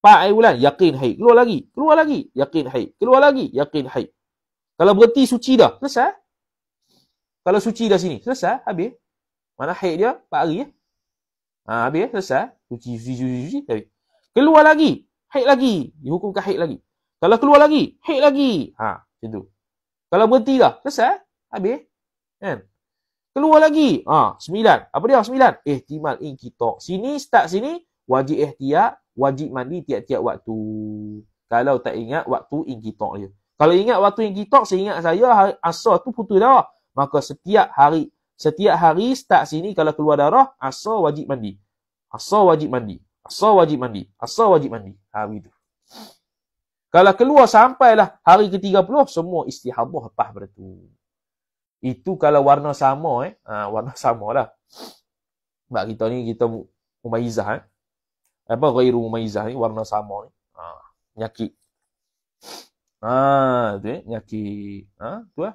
Empat hari bulan, yakin haid. Keluar lagi, keluar lagi, yakin haid. Keluar lagi, yakin haid. Kalau berhenti suci dah, selesai. Kalau suci dah sini, selesai, habis. Mana haid dia? 4 hari ya. Ha, habis ya, selesai. Suci, suci, suci, suci, suci. Keluar lagi, haid lagi. Dihukumkan haid lagi. Kalau keluar lagi, haid lagi. Ha, macam tu. Kalau berhenti dah, selesai, habis. Kan? Keluar lagi. Ha, sembilan. Apa dia? Sembilan. Ihtimal eh, in kita. Sini, start sini. Wajib ihtiyat. Wajib mandi tiap-tiap waktu. Kalau tak ingat, waktu in kita dia. Ya. Kalau ingat waktu yang detox, ingat saya asal tu putus darah. Maka setiap hari, setiap hari start sini kalau keluar darah, asal wajib mandi. Asal wajib mandi. Asal wajib mandi. Asal wajib mandi. Hari tu. Kalau keluar sampailah hari ke-30, semua istihabah lepas pada tu. Itu kalau warna sama eh. Ha, warna sama lah. Sebab kita ni, kita umayizah eh. Apa? Gairu umayizah ni, warna sama ni. Ha, nyakit. Ha, tu eh, nyakit. Ha, tu lah.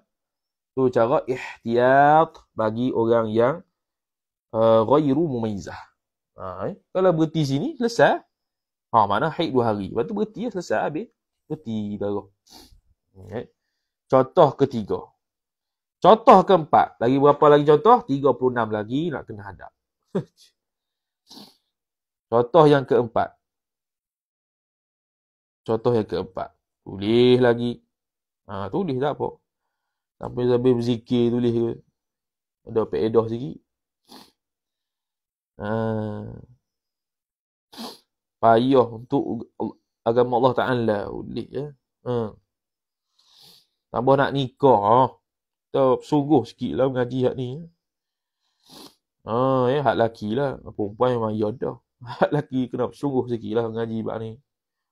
Tu cara ihtiyat bagi orang yang uh, ghairu mumayizah. Ha, eh. Kalau berhenti sini, selesai. Ha, mana haid dua hari. Lepas tu berhenti, selesai habis. Berhenti darah. Okay. Contoh ketiga. Contoh keempat. Lagi berapa lagi contoh? 36 lagi nak kena hadap. contoh yang keempat. Contoh yang keempat. Tulis lagi. Ha, tulis tak apa. Sampai sampai berzikir tulis ke. Ada peredah sikit. Ha. Payah untuk agama Allah Ta'ala. Tulis ya. Ha. Tambah nak nikah. Ha. Kita sungguh sikit lah mengaji hak ni. Ya. Ha, ya, hak lelaki lah. Ha, perempuan memang ya Hak lelaki kena sungguh sikit lah mengaji hak ni.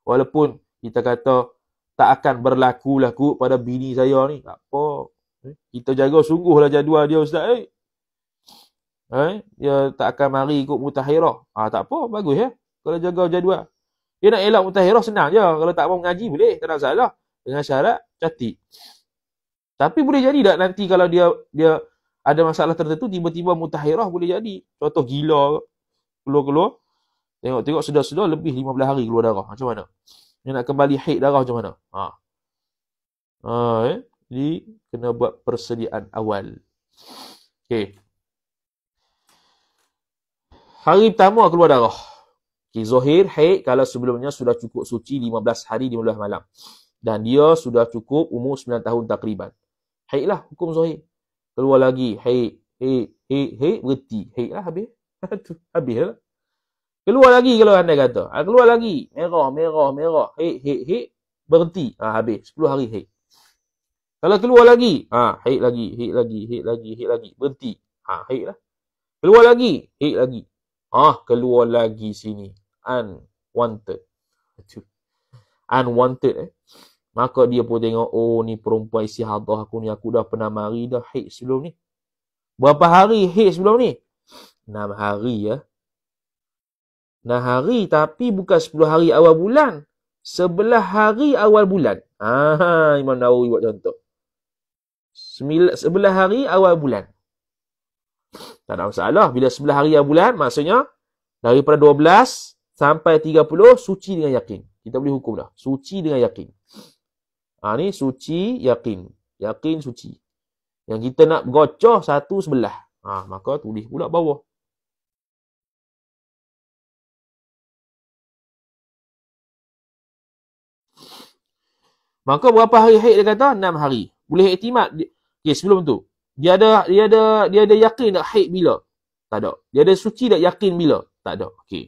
Walaupun kita kata tak akan berlaku laku pada bini saya ni. Tak apa. Eh? Kita jaga sungguhlah jadual dia ustaz eh. Eh, dia tak akan mari ikut mutahirah. Ah ha, tak apa, bagus ya. Kalau jaga jadual. Dia nak elak mutahirah senang je. Kalau tak mau mengaji boleh, tak ada masalah. Dengan syarat cantik. Tapi boleh jadi tak nanti kalau dia dia ada masalah tertentu tiba-tiba mutahirah boleh jadi. Contoh gila keluar-keluar. Tengok-tengok sudah-sudah lebih 15 hari keluar darah. Macam mana? yang nak kembali haid darah macam mana? Ha. Ha, eh? Jadi, kena buat persediaan awal. Okay. Hari pertama keluar darah. Okay, Zohir, haid, kalau sebelumnya sudah cukup suci 15 hari, 15 malam. Dan dia sudah cukup umur 9 tahun takriban. Haid lah, hukum Zohir. Keluar lagi, haid, haid, haid, haid, berhenti. Haid lah, habis. habis lah. Keluar lagi kalau anda kata. Ha, keluar lagi. Merah, merah, merah. Hei, hei, hei. Berhenti. Ha, habis. 10 hari hei. Kalau keluar lagi. Ha, hei lagi, hei lagi, hei lagi, hei lagi. Berhenti. Ha, hei lah. Keluar lagi. Hei lagi. Ha, keluar lagi sini. Unwanted. Unwanted eh. Maka dia pun tengok, oh ni perempuan isi hadah aku ni, aku dah pernah mari dah hei sebelum ni. Berapa hari hei sebelum ni? 6 hari ya. Eh. Nah hari tapi bukan 10 hari awal bulan. Sebelah hari awal bulan. Ah, Imam Nawawi buat contoh. Sebelah hari awal bulan. Tak ada masalah. Bila sebelah hari awal bulan, maksudnya daripada 12 sampai 30, suci dengan yakin. Kita boleh hukum dah. Suci dengan yakin. Ha, ni suci, yakin. Yakin, suci. Yang kita nak gocoh satu sebelah. Ha, maka tulis pula bawah. Maka berapa hari haid dia kata? 6 hari. Boleh iktimat. Okey, sebelum tu. Dia ada dia ada dia ada yakin nak haid bila? Tak ada. Dia ada suci nak yakin bila? Tak ada. Okey.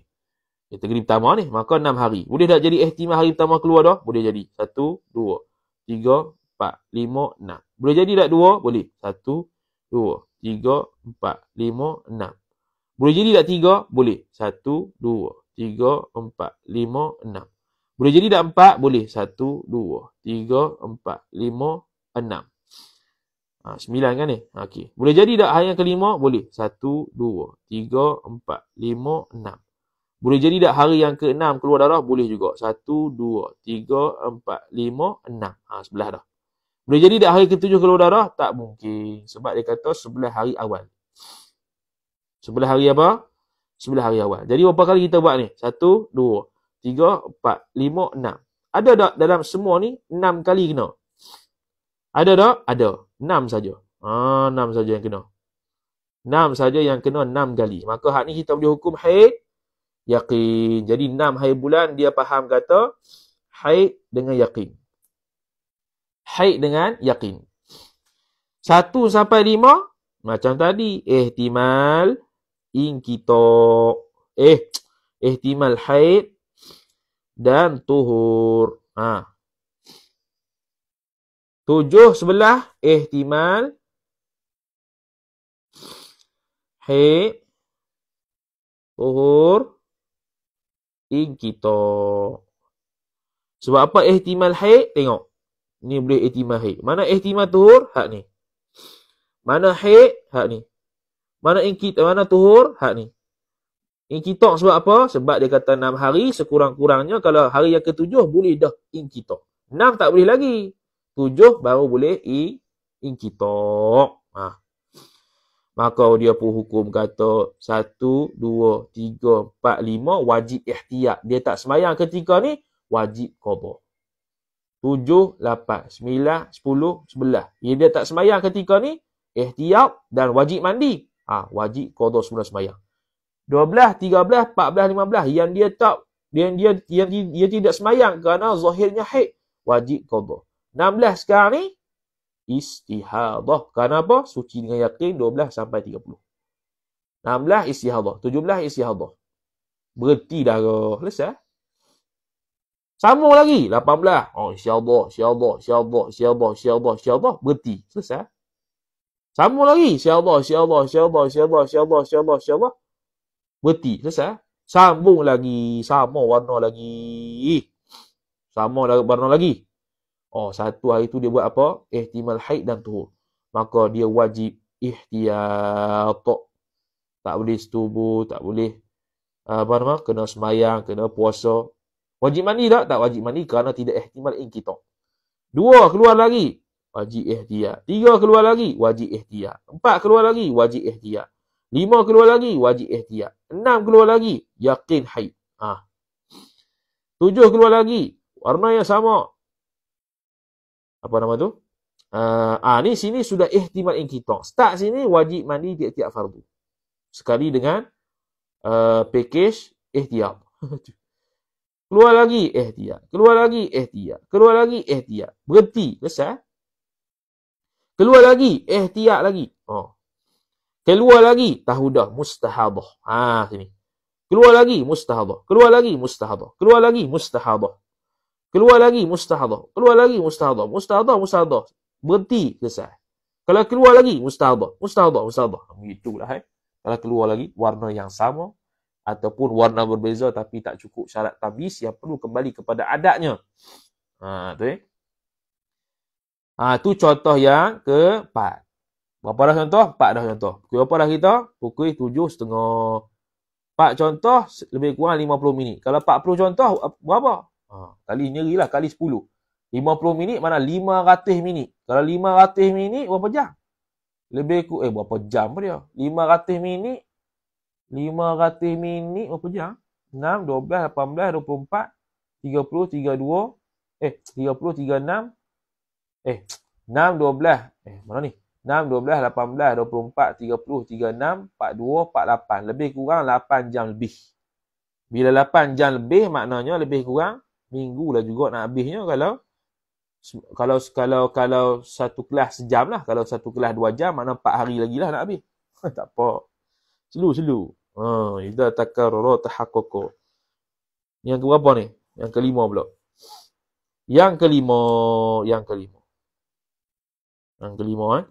Kategori pertama ni, maka enam hari. Boleh tak jadi ihtimal hari pertama keluar dah? Boleh jadi. satu dua tiga empat lima enam Boleh jadi tak dua Boleh. satu dua tiga empat lima enam Boleh jadi tak tiga Boleh. satu dua tiga empat lima enam boleh jadi dah empat? Boleh. Satu, dua, tiga, empat, lima, enam. Ha, sembilan kan ni? Ha, okey. Boleh jadi dah hari yang kelima? Boleh. Satu, dua, tiga, empat, lima, enam. Boleh jadi dah hari yang keenam keluar darah? Boleh juga. Satu, dua, tiga, empat, lima, enam. Ha, sebelah dah. Boleh jadi dah hari ketujuh keluar darah? Tak mungkin. Sebab dia kata sebelah hari awal. Sebelah hari apa? Sebelah hari awal. Jadi berapa kali kita buat ni? Satu, dua, Tiga, empat, lima, enam. Ada tak dalam semua ni enam kali kena? Ada tak? Ada. Enam saja. Haa, enam saja yang kena. Enam saja yang kena enam kali. Maka hak ni kita boleh hukum haid yakin. Jadi enam haid bulan dia faham kata haid dengan yakin. Haid dengan yakin. Satu sampai lima, macam tadi. Ihtimal ingkitok. Eh, ihtimal haid dan tuhur. Ha. Tujuh sebelah ihtimal. Haid. Tuhur. Ingkito. Sebab apa ihtimal haid? Tengok. Ni boleh ihtimal haid. Mana ihtimal tuhur? Hak ni. Mana haid? Hak ni. Mana ingkit? Mana tuhur? Hak ni. Inkitok sebab apa? Sebab dia kata enam hari sekurang-kurangnya kalau hari yang ketujuh boleh dah inkitok. Enam tak boleh lagi. Tujuh baru boleh inkitok. Ha. Maka dia pun hukum kata satu, dua, tiga, empat, lima wajib ihtiyat. Dia tak semayang ketika ni wajib kobo. lapan, sembilan, sepuluh, sebelah. Ia Dia tak semayang ketika ni ihtiyat dan wajib mandi. Ha, wajib kobo semula semayang. 12, 13, 14, 15 yang dia tak yang dia yang dia, dia tidak semayang kerana zahirnya haid wajib qada. 16 sekarang ni istihadah. Kerana apa? Suci dengan yakin 12 sampai 30. 16 istihadah, 17 istihadah. Berhenti dah ke, selesai. Eh? Sama lagi 18. Oh insyaallah, insyaallah, insyaallah, insyaallah, insyaallah, insyaallah, insyaallah berhenti, selesai. Eh? Sama lagi insyaallah, insyaallah, insyaallah, insyaallah, insyaallah, insyaallah, insyaallah. Berhenti. Selesai. Eh? Sambung lagi. Sama warna lagi. Sama warna lagi. Oh, satu hari tu dia buat apa? Ihtimal haid dan tuhur. Maka dia wajib ihtiyat. Tak boleh setubuh, tak boleh eh, apa nama? Kena semayang, kena puasa. Wajib mandi tak? Tak wajib mandi kerana tidak ihtimal in Dua keluar lagi. Wajib ihtiyat. Tiga keluar lagi. Wajib ihtiyat. Empat keluar lagi. Wajib ihtiyat. Lima keluar lagi, wajib ihtiyat. Enam keluar lagi, yakin haid. Ha. Tujuh keluar lagi, warna yang sama. Apa nama tu? Uh, ah, ni sini sudah ihtimal inkitong. Start sini wajib mandi tiap-tiap fardu. Sekali dengan uh, package ihtiyat. Keluar lagi ihtiyat. Keluar lagi ihtiyat. Keluar lagi ihtiyat. Berhenti. Besar. Keluar lagi ihtiyat lagi. Oh. Keluar lagi tahu dah mustahadah. Ha sini. Keluar lagi mustahadah. Keluar lagi mustahadah. Keluar lagi mustahadah. Keluar lagi mustahadah. Keluar lagi mustahadah. Mustahadah mustahadah. Berhenti sah Kalau keluar lagi mustahadah. Mustahadah mustahadah. Ha, begitulah eh. Kalau keluar lagi warna yang sama ataupun warna berbeza tapi tak cukup syarat tabis yang perlu kembali kepada adatnya. Ha tu eh. Ha tu contoh yang keempat. Berapa dah contoh? Empat dah contoh. Pukul berapa dah kita? Pukul tujuh setengah. Empat contoh, lebih kurang lima puluh minit. Kalau empat puluh contoh, berapa? Ha, kali nyeri lah, kali sepuluh. Lima puluh minit, mana lima ratus minit. Kalau lima ratus minit, berapa jam? Lebih kurang, eh berapa jam pun dia? Lima ratus minit, lima ratus minit, berapa jam? Enam, dua belas, lapan belas, dua puluh empat, tiga puluh, tiga dua, eh, tiga puluh, tiga enam, eh, enam, dua belas, eh, mana ni? 6, 12, 18, 24, 30, 36, 42, 48. Lebih kurang 8 jam lebih. Bila 8 jam lebih maknanya lebih kurang minggu lah juga nak habisnya kalau kalau kalau kalau satu kelas sejam lah. Kalau satu kelas dua jam mana empat hari lagi lah nak habis. tak apa. Selu selu. Ha, Ida takar roh tahakoko. Yang keberapa ni? Yang kelima pula. Yang kelima. Yang kelima. Yang kelima eh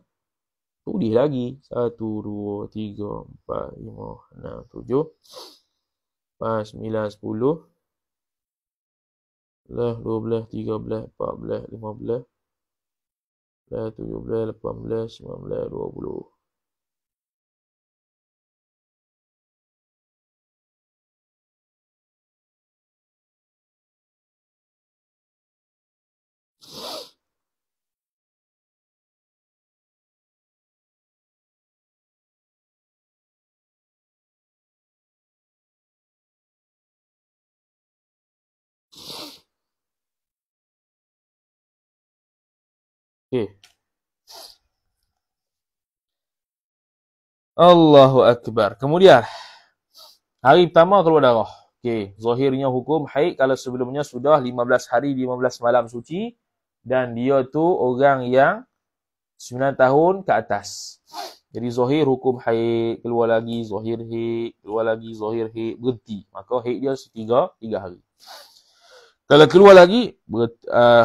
tulis lagi satu dua tiga empat lima enam tujuh sembilan sepuluh 2 lah, dua 4 tiga 6 empat 8 lima 10 12 lah, tujuh 14 15 16 sembilan 18 dua puluh Okay. Allahu Akbar. Kemudian, hari pertama keluar darah. Okay. Zahirnya hukum haid kalau sebelumnya sudah 15 hari, 15 malam suci. Dan dia tu orang yang 9 tahun ke atas. Jadi zahir hukum haid keluar lagi, zahir haid keluar lagi, zahir haid berhenti. Maka haid dia setiga, tiga hari. Kalau keluar lagi, ber, ah,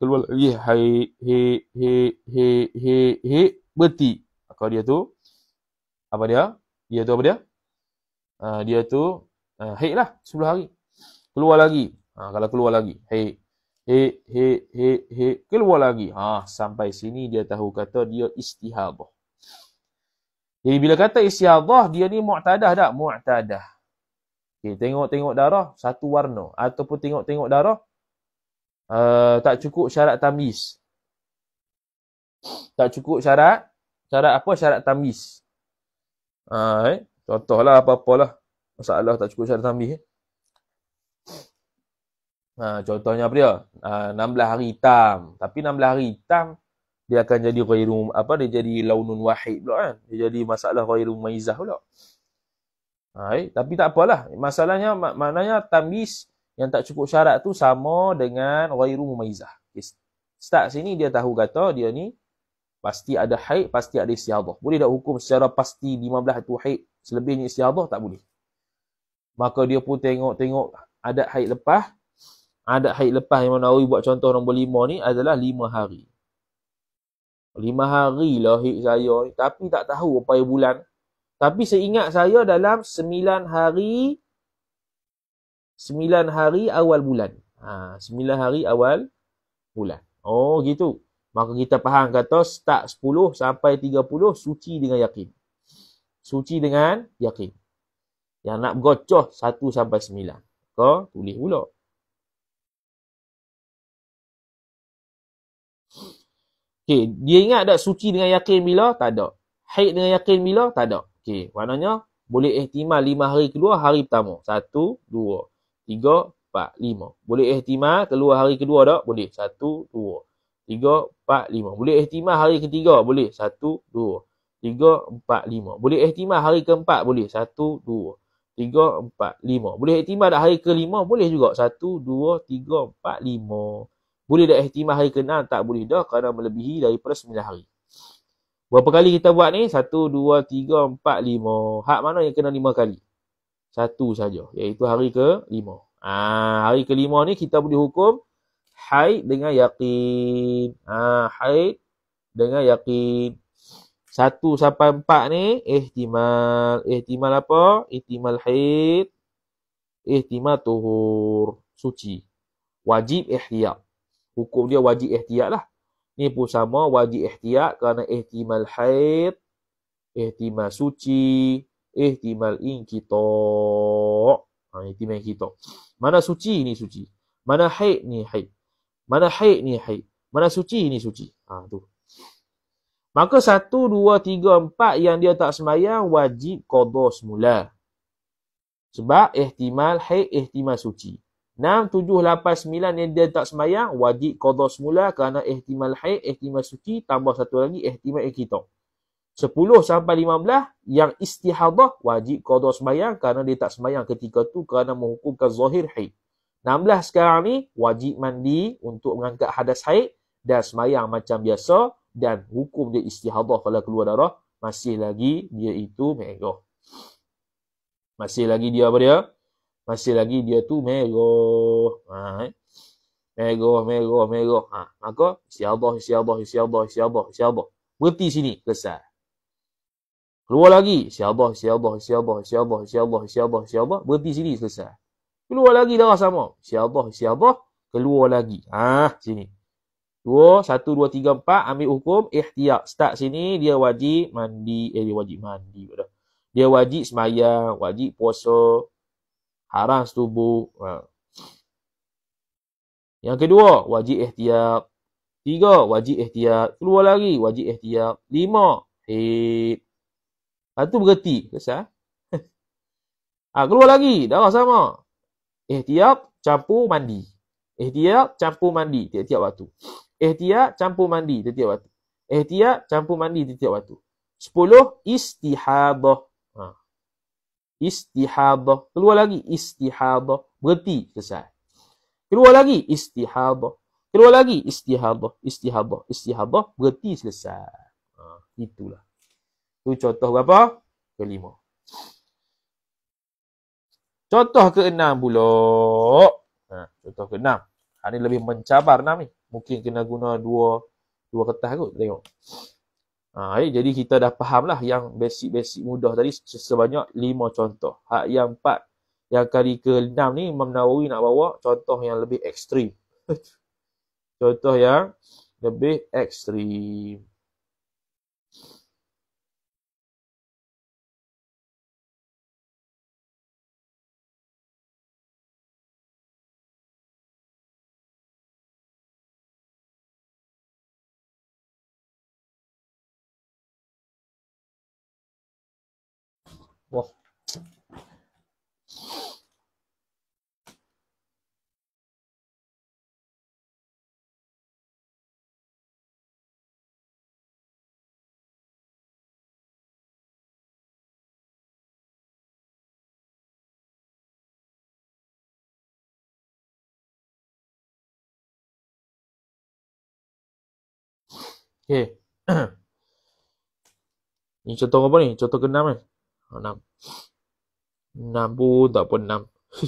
keluar lagi, hai, he, he, he, he, he, berti. Kalau dia tu, apa dia? Dia tu apa dia? Ah, dia tu, uh, lah, 10 hari. Keluar lagi. kalau keluar lagi, he, he, he, he, he, keluar lagi. Ha, sampai sini dia tahu kata dia istihadah. Jadi bila kata istihadah, dia ni mu'tadah tak? Mu'tadah. Okay, tengok-tengok darah satu warna ataupun tengok-tengok darah uh, tak cukup syarat tamis. Tak cukup syarat syarat apa syarat tamis. Ha, eh? contohlah apa-apalah masalah tak cukup syarat tamis. Eh? Ha, contohnya apa dia? Ha, ah, 16 hari hitam. Tapi 16 hari hitam dia akan jadi ghairu apa dia jadi launun wahid pula kan. Dia jadi masalah ghairu maizah pula. Ha, eh? Tapi tak apalah. Masalahnya, mak maknanya tamis yang tak cukup syarat tu sama dengan ghairu mumayizah. Okay. Start sini dia tahu kata dia ni pasti ada haid, pasti ada istihadah. Boleh tak hukum secara pasti 15 itu haid, selebihnya istihadah? Tak boleh. Maka dia pun tengok-tengok adat haid lepas. Adat haid lepas yang mana buat contoh nombor 5 ni adalah lima hari. lima hari lah haid saya Tapi tak tahu apa yang bulan. Tapi seingat saya dalam sembilan hari sembilan hari awal bulan. Ha, 9 hari awal bulan. Oh, gitu. Maka kita faham kata start sepuluh sampai tiga puluh suci dengan yakin. Suci dengan yakin. Yang nak gocoh satu sampai sembilan, Kau tulis pula. Okay, dia ingat tak suci dengan yakin bila? Tak ada. Haid dengan yakin bila? Tak ada. Okey, maknanya boleh ihtimal lima hari kedua hari pertama. Satu, dua, tiga, empat, lima. Boleh ihtimal keluar hari kedua tak? Boleh. Satu, dua, tiga, empat, lima. Boleh ihtimal hari ketiga? Boleh. Satu, dua, tiga, empat, lima. Boleh ihtimal hari keempat? Boleh. Satu, dua, tiga, empat, lima. Boleh ihtimal hari kelima? Boleh juga. Satu, dua, tiga, empat, lima. Boleh dah ihtimal hari ke enam? Tak boleh dah kerana melebihi daripada sembilan hari. Berapa kali kita buat ni? satu dua tiga empat lima Hak mana yang kena lima kali? Satu saja. Iaitu hari ke lima. Ha, hari ke lima ni kita boleh hukum haid dengan yakin. Ha, haid dengan yakin. satu sampai empat ni ihtimal. Ihtimal apa? Ihtimal haid. Ihtimal tuhur. Suci. Wajib ihtiyak. Hukum dia wajib ihtiyak lah. Ini pun sama wajib ihtiyat kerana ihtimal haid, ihtimal suci, ihtimal inkitok. Ha, ihtimal inkitok. Mana suci ni suci. Mana haid ni haid. Mana haid ni haid. Mana suci ni suci. Ha, tu. Maka satu, dua, tiga, empat yang dia tak semayang wajib kodoh semula. Sebab ihtimal haid, ihtimal suci. 6, 7, 8, 9 yang dia tak semayang, wajib qadha semula kerana ihtimal haid, ihtimal suci, tambah satu lagi ihtimal ikhtitab. 10 sampai 15 yang istihadah wajib qadha semayang kerana dia tak semayang ketika tu kerana menghukumkan zahir haid. 16 sekarang ni wajib mandi untuk mengangkat hadas haid dan semayang macam biasa dan hukum dia istihadah kalau keluar darah masih lagi dia itu mengegoh. Masih lagi dia apa dia? masih lagi dia tu merah. Ha, eh? Merah, merah, merah. Ha, maka, siabah, siabah, siabah, siabah, siabah. Berhenti sini, kesal. Keluar lagi, siabah, siabah, siabah, siabah, siabah, siabah, siabah. Berhenti sini, kesal. Keluar lagi darah sama. Siabah, siabah, keluar lagi. Ha, sini. Dua, satu, dua, tiga, empat. Ambil hukum, ikhtiak. Start sini, dia wajib mandi. Eh, dia wajib mandi. Dia wajib semayang, wajib puasa haram setubuh. Ha. Yang kedua, wajib ihtiyat. Tiga, wajib ihtiyat. Keluar lagi, wajib ihtiyat. Lima, hit. Lepas ha, tu berhenti. Kesah. Ha, keluar lagi, darah lah, sama. Ihtiyat, campur, mandi. Ihtiyat, campur, mandi. Tiap-tiap waktu. Ihtiyat, campur, mandi. Tiap-tiap waktu. Ihtiyat, campur, mandi. Tiap-tiap waktu. Sepuluh, istihadah istihadah. Keluar lagi istihadah. Berhenti selesai. Keluar lagi istihadah. Keluar lagi istihadah. Istihadah. Istihadah. Berhenti selesai. Ha, itulah. Itu contoh berapa? Kelima. Contoh ke enam pula. Ha, contoh ke enam. Ini ha, lebih mencabar enam ni. Mungkin kena guna dua dua kertas kot. Tengok. Ha, eh, jadi kita dah faham lah yang basic-basic mudah tadi sebanyak lima contoh. Hak yang empat, yang kali ke enam ni Imam nak bawa contoh yang lebih ekstrim. contoh yang lebih ekstrim. Okay, ni contoh apa ni? Contoh ke-6 Eh? Enam. Enam pun tak enam.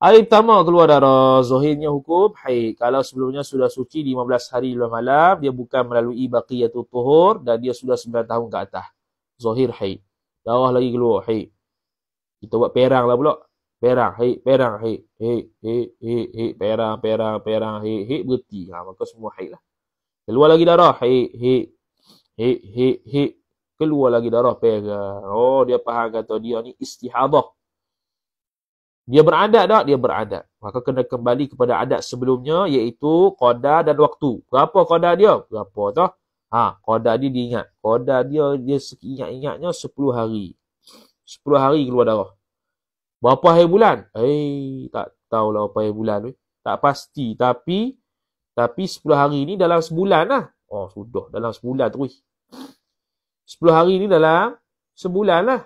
Hari pertama keluar darah. Zohirnya hukum. Haid. Kalau sebelumnya sudah suci 15 hari lima malam. Dia bukan melalui atau tuhur. Dan dia sudah 9 tahun ke atas. Zohir haid. Darah lagi keluar. Haid. Kita buat perang lah pulak. Perang. Haid. Perang. Haid. Haid. Haid. Haid. Haid. Perang. Perang. Perang. Haid. Haid. Berhenti. Ha, maka semua haid lah. Keluar lagi darah. Haid. Haid. Haid. Haid. Haid keluar lagi darah perak. Oh, dia faham kata dia ni istihadah. Dia beradat tak? Dia beradat. Maka kena kembali kepada adat sebelumnya iaitu qada dan waktu. Berapa qada dia? Berapa tu? Ha, qada dia diingat. Qada dia dia ingat-ingatnya 10 hari. 10 hari keluar darah. Berapa hari bulan? Eh, tak tahu lah berapa hari bulan ni. Tak pasti tapi tapi 10 hari ni dalam sebulan lah. Oh, sudah dalam sebulan terus. 10 hari ni dalam sebulan lah.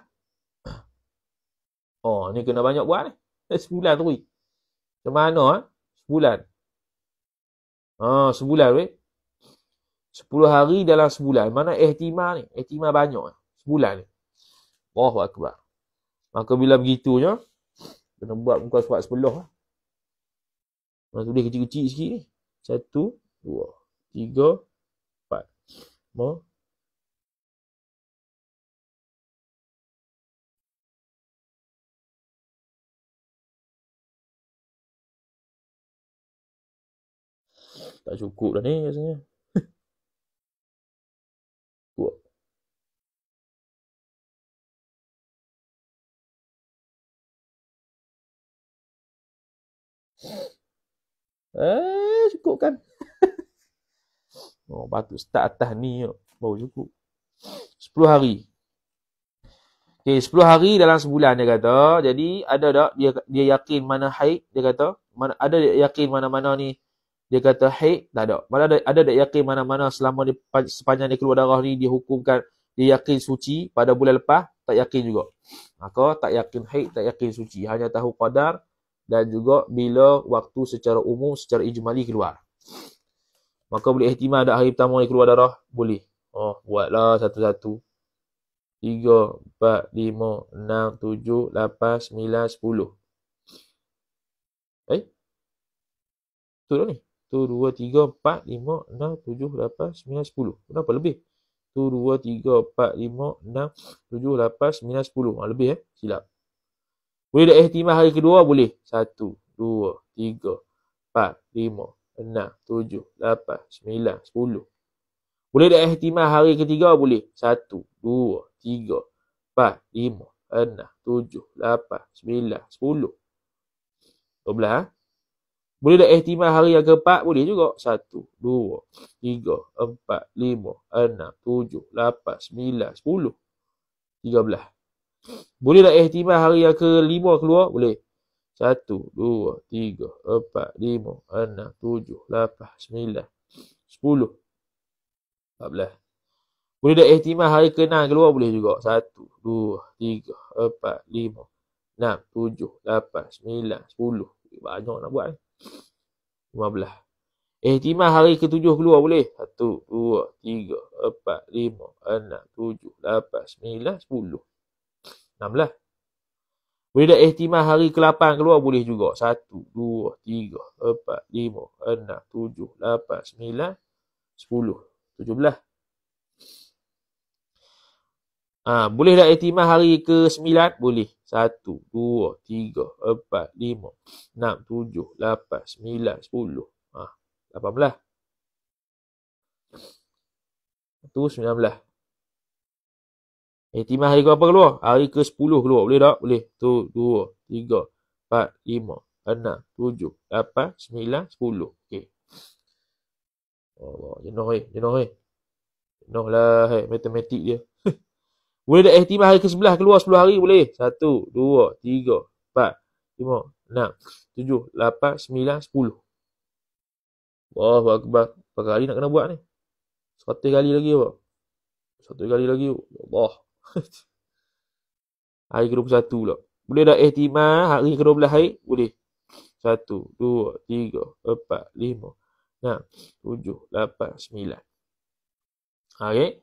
Oh, ni kena banyak buat ni. Eh, sebulan tu. Macam mana? Eh? Sebulan. Oh, sebulan weh. 10 hari dalam sebulan. Mana ihtimal ni? Ihtimal banyak. Eh? Sebulan ni. Allahu Akbar. Maka bila begitunya, kena buat muka suat 10 lah. Mana tulis kecil-kecil sikit ni. Satu, dua, tiga, empat. Mereka. tak cukup dah ni rasanya. Eh, cukup kan? oh, batu start atas ni baru cukup. 10 hari. Okey, 10 hari dalam sebulan dia kata. Jadi ada tak dia dia yakin mana haid dia kata? Mana ada dia yakin mana-mana ni dia kata haid tak ada. Mana ada ada dak yakin mana-mana selama di, sepanjang dia keluar darah ni dihukumkan, hukumkan dia yakin suci pada bulan lepas tak yakin juga. Maka tak yakin haid, tak yakin suci, hanya tahu qadar dan juga bila waktu secara umum secara ijmali keluar. Maka boleh ihtimal dak hari pertama dia keluar darah boleh. Oh buatlah satu-satu. 3, 4, 5, 6, 7, 8, 9, 10. Eh? Betul ni? 2, 3, 4, 5, 6, 7, 8, 9, 10. Kenapa? Lebih. 1, 2, 3, 4, 5, 6, 7, 8, 9, 10. Ha, lebih eh. Silap. Boleh dah eh, ihtimal hari kedua? Boleh. 1, 2, 3, 4, 5, 6, 7, 8, 9, 10. Boleh dah eh, ihtimal hari ketiga? Boleh. 1, 2, 3, 4, 5, 6, 7, 8, 9, 10. 12. Ha? Boleh tak ihtimal hari yang keempat? Boleh juga. Satu, dua, tiga, empat, lima, enam, tujuh, lapan, sembilan, sepuluh, tiga belah. Boleh tak ihtimal hari yang kelima keluar? Boleh. Satu, dua, tiga, empat, lima, enam, tujuh, lapan, sembilan, sepuluh, empat belah. Boleh tak ihtimal hari ke enam keluar? Boleh juga. Satu, dua, tiga, empat, lima, enam, tujuh, lapan, sembilan, sepuluh. Banyak nak buat ni belah. Eh, timah hari ke-7 keluar boleh? 1, 2, 3, 4, 5, 6, 7, 8, 9, 10. 16. Boleh tak eh, timah hari ke-8 keluar boleh juga? satu dua tiga empat lima enam tujuh lapan sembilan sepuluh tujuh belah. Ah, ha, boleh tak ikhtimah eh, hari ke-9? Boleh satu, dua, tiga, empat, lima, enam, tujuh, lapan, sembilan, sepuluh. Ah, lapan belah. Tu sembilan belah. Ihtimah hari ke apa keluar? Hari ke sepuluh keluar. Boleh tak? Boleh. Satu, dua, tiga, empat, lima, enam, tujuh, lapan, sembilan, sepuluh. Okey. Oh, jenuh eh. Jenuh eh. Jenuh lah eh. Matematik dia. Boleh dah eh? ihtimal hari ke-11 keluar 10 hari boleh. 1, 2, 3, 4, 5, 6, 7, 8, 9, 10. Wah, akbar. Berapa kali nak kena buat ni? 100 kali lagi apa? 100 kali lagi. Allah. hari ke-21 pula. Boleh dah eh, ihtimal hari ke-12 hari? Boleh. 1, 2, 3, 4, 5, 6, 7, 8, 9. Okay.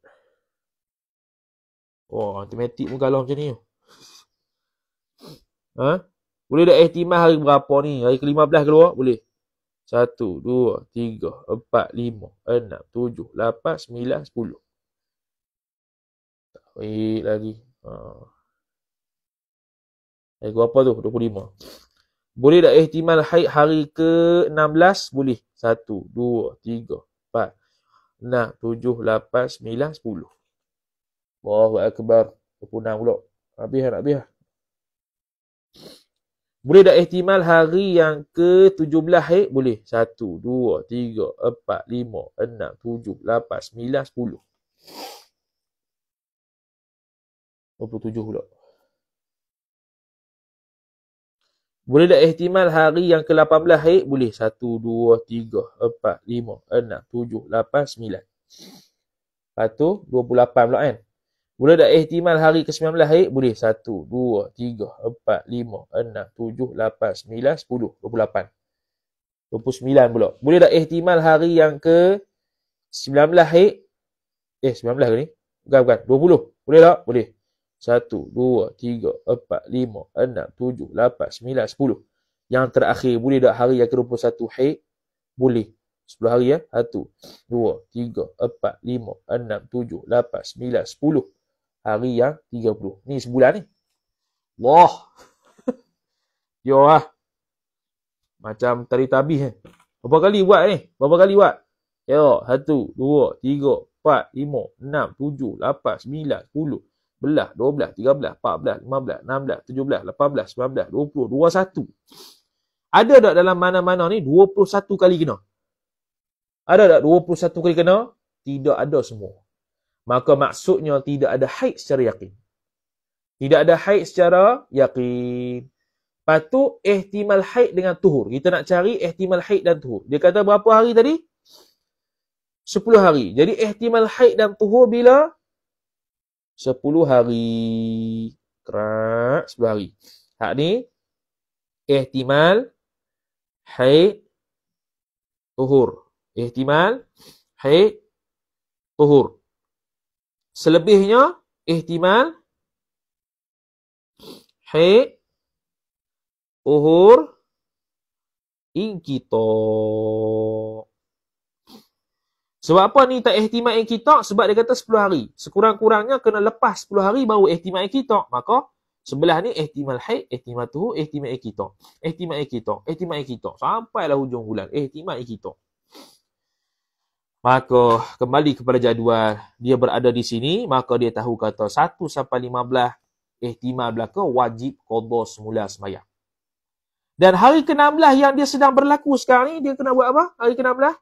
Wah, matematik pun kalah macam ni. Ha? Boleh dah ihtimal hari berapa ni? Hari ke-15 keluar? Boleh. 1, 2, 3, 4, 5, 6, 7, 8, 9, 10. Tak baik lagi. Ha. Hari berapa tu? 25. Boleh dah ihtimal hari, hari ke-16? Boleh. 1, 2, 3, 4, 6, 7, 8, 9, 10. Allahu Akbar. Terpunang pula. Habis lah, habis lah. Boleh dah ihtimal hari yang ke-17 hari, eh? Boleh. 1, 2, 3, 4, 5, 6, 7, 8, 9, 10. tujuh pula. Boleh dah ihtimal hari yang ke-18 hari, eh? Boleh. 1, 2, 3, 4, 5, 6, 7, 8, 9. Lepas tu 28 pula kan? Eh? Mula dah ihtimal hari ke-19 hari, boleh satu, dua, tiga, 1, 2, 3, 4, 5, 6, 7, 8, 9, 10, 28. 29 pula. Boleh dah ihtimal hari yang ke-19 hari. Eh, sembilan belah ke ni? Bukan, bukan. puluh. Boleh tak? Boleh. Satu, dua, tiga, empat, lima, enam, tujuh, lapan, sembilan, sepuluh. Yang terakhir, boleh dah hari yang ke-21 hari? Boleh. Sepuluh hari ya. Satu, dua, tiga, empat, lima, enam, tujuh, lapan, sembilan, sepuluh hari yang 30. Ni sebulan ni. Wah. Yo ah. Macam tadi tabih eh. Berapa kali buat ni? Eh? Berapa kali buat? Yo, 1 2 3 4 5 6 7 8 9 10 11 12 13 14 15 16 17 18 19 20 21. Ada tak dalam mana-mana ni 21 kali kena? Ada tak 21 kali kena? Tidak ada semua. Maka maksudnya tidak ada haid secara yakin. Tidak ada haid secara yakin. Patut ihtimal haid dengan tuhur. Kita nak cari ihtimal haid dan tuhur. Dia kata berapa hari tadi? 10 hari. Jadi ihtimal haid dan tuhur bila? 10 hari. Kerak 10 hari. Hak ni ihtimal haid tuhur. Ihtimal haid tuhur. Selebihnya, ihtimal haid, uhur, inkitok. Sebab apa ni tak ihtimal inkitok? Sebab dia kata 10 hari. Sekurang-kurangnya kena lepas 10 hari baru ihtimal inkitok. Maka, sebelah ni ihtimal haid, ihtimal tuhur, ihtimal inkitok. Ihtimal inkitok, ihtimal inkitok. Sampailah hujung bulan, ihtimal inkitok maka kembali kepada jadual dia berada di sini maka dia tahu kata 1 sampai 15 ihtimal belaka wajib qada semula sembahyang dan hari ke-16 yang dia sedang berlaku sekarang ni dia kena buat apa hari ke-16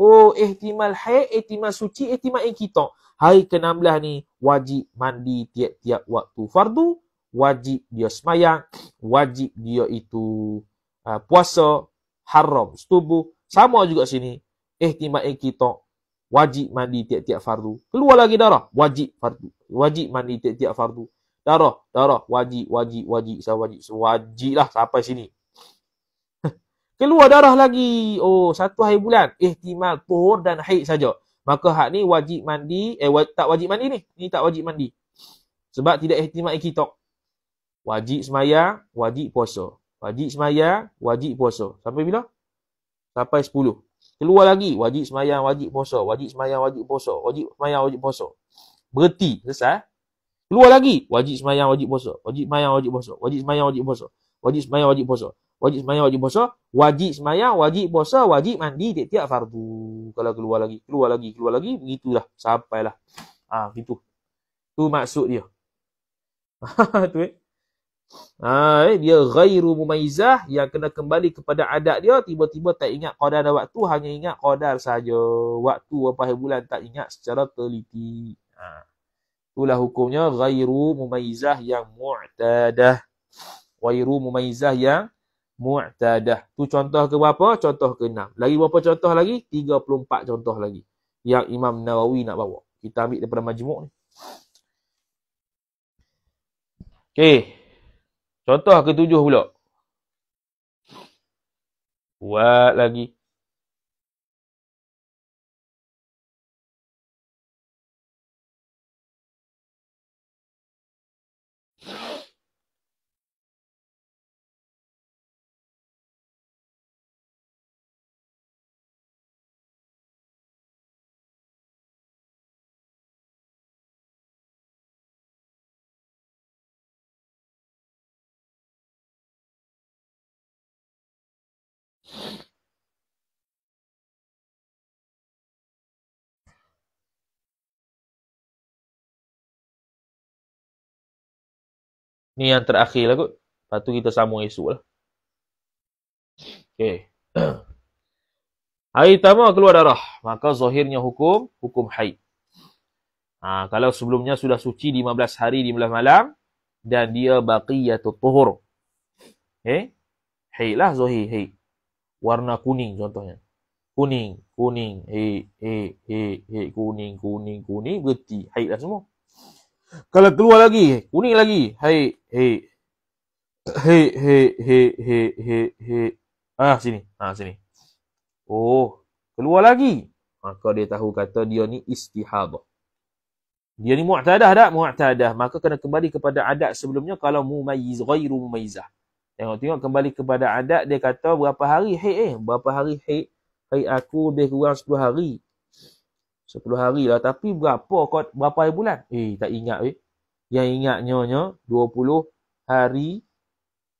oh ihtimal eh, haid ihtimal eh, suci ihtimal eh, inkita hari ke-16 ni wajib mandi tiap-tiap waktu fardu wajib dia sembahyang wajib dia itu uh, puasa haram setubuh sama juga sini Eh, kita wajib mandi tiap-tiap fardu. Keluar lagi darah, wajib fardu. Wajib mandi tiap-tiap fardu. Darah, darah, wajib, wajib, wajib, saya wajib, wajib lah sampai sini. Keluar darah lagi, oh satu hari bulan, Eh, ihtimal tuhur dan haid saja. Maka hak ni wajib mandi, eh wajib, tak wajib mandi ni, ni tak wajib mandi. Sebab tidak ihtimal ikhtok. Wajib semaya, wajib puasa. Wajib semaya, wajib puasa. Sampai bila? Sampai sepuluh. Keluar lagi, wajib semayang, wajib puasa, wajib semayang, wajib puasa, wajib semayang, wajib puasa. Berhenti, selesai. Keluar lagi, wajib semayang, wajib puasa, wajib semayang, wajib puasa, wajib semayang, wajib puasa, wajib semayang, wajib puasa, wajib semayang, wajib puasa, wajib semayang, wajib puasa, wajib mandi tiap-tiap fardu. Kalau keluar lagi, keluar lagi, keluar lagi, begitulah, sampailah. Ah, gitu. Tu maksud dia. tu eh. Ha, eh, dia ghairu mumayizah yang kena kembali kepada adat dia tiba-tiba tak ingat qadar dan waktu hanya ingat qadar saja waktu apa bulan tak ingat secara teliti ha. itulah hukumnya ghairu mumayizah yang mu'tadah ghairu mumayizah yang mu'tadah tu contoh ke berapa contoh ke enam lagi berapa contoh lagi 34 contoh lagi yang Imam Nawawi nak bawa kita ambil daripada majmuk ni Okay, Contoh ke tujuh pula. Buat lagi. Ni yang terakhir lah kot. Lepas tu kita sambung esok lah. Okay. Hari pertama keluar darah. Maka zahirnya hukum, hukum haid. Ha, kalau sebelumnya sudah suci 15 hari, 15 malam. Dan dia baki baqiyatul tuhur. Okay. Eh? Haid lah zahir, haid. Warna kuning contohnya. Kuning, kuning, hei hei hei haid, kuning, kuning, kuning, berhenti. Haid lah semua. Kalau keluar lagi, kuning lagi. hey, hey, Hei, hei, hei, hei, hei, hei. Ah, ha, sini. Ah, ha, sini. Oh, keluar lagi. Maka dia tahu kata dia ni istihadah. Dia ni mu'tadah tak? Mu'tadah. Maka kena kembali kepada adat sebelumnya kalau mumayiz, ghairu mumayizah. Tengok-tengok kembali kepada adat, dia kata berapa hari? Hei, eh. Berapa hari? Hei. Hei aku lebih kurang 10 hari. 10 hari lah tapi berapa kot berapa hari bulan eh tak ingat eh yang ingatnya nya 20 hari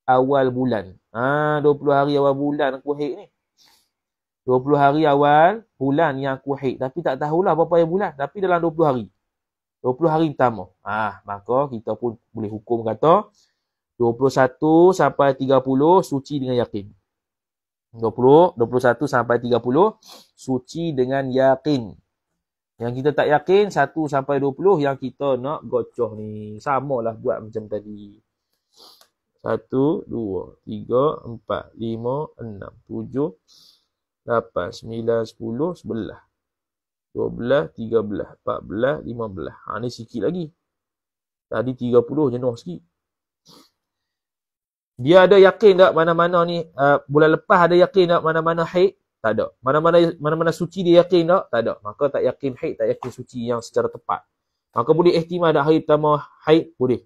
awal bulan ha 20 hari awal bulan aku haid ni 20 hari awal bulan yang aku haid tapi tak tahulah berapa hari bulan tapi dalam 20 hari 20 hari pertama ha maka kita pun boleh hukum kata 21 sampai 30 suci dengan yakin 20 21 sampai 30 suci dengan yakin yang kita tak yakin 1 sampai 20 yang kita nak gocoh ni. sama lah buat macam tadi. 1, 2, 3, 4, 5, 6, 7, 8, 9, 10, 11. 12, 13, 14, 15. Ini ha, sikit lagi. Tadi 30 jenuh sikit. Dia ada yakin tak mana-mana ni? Uh, bulan lepas ada yakin tak mana-mana haid? Tak ada. Mana-mana mana-mana suci dia yakin tak? Tak ada. Maka tak yakin haid, tak yakin suci yang secara tepat. Maka boleh ihtimal dah hari pertama haid boleh.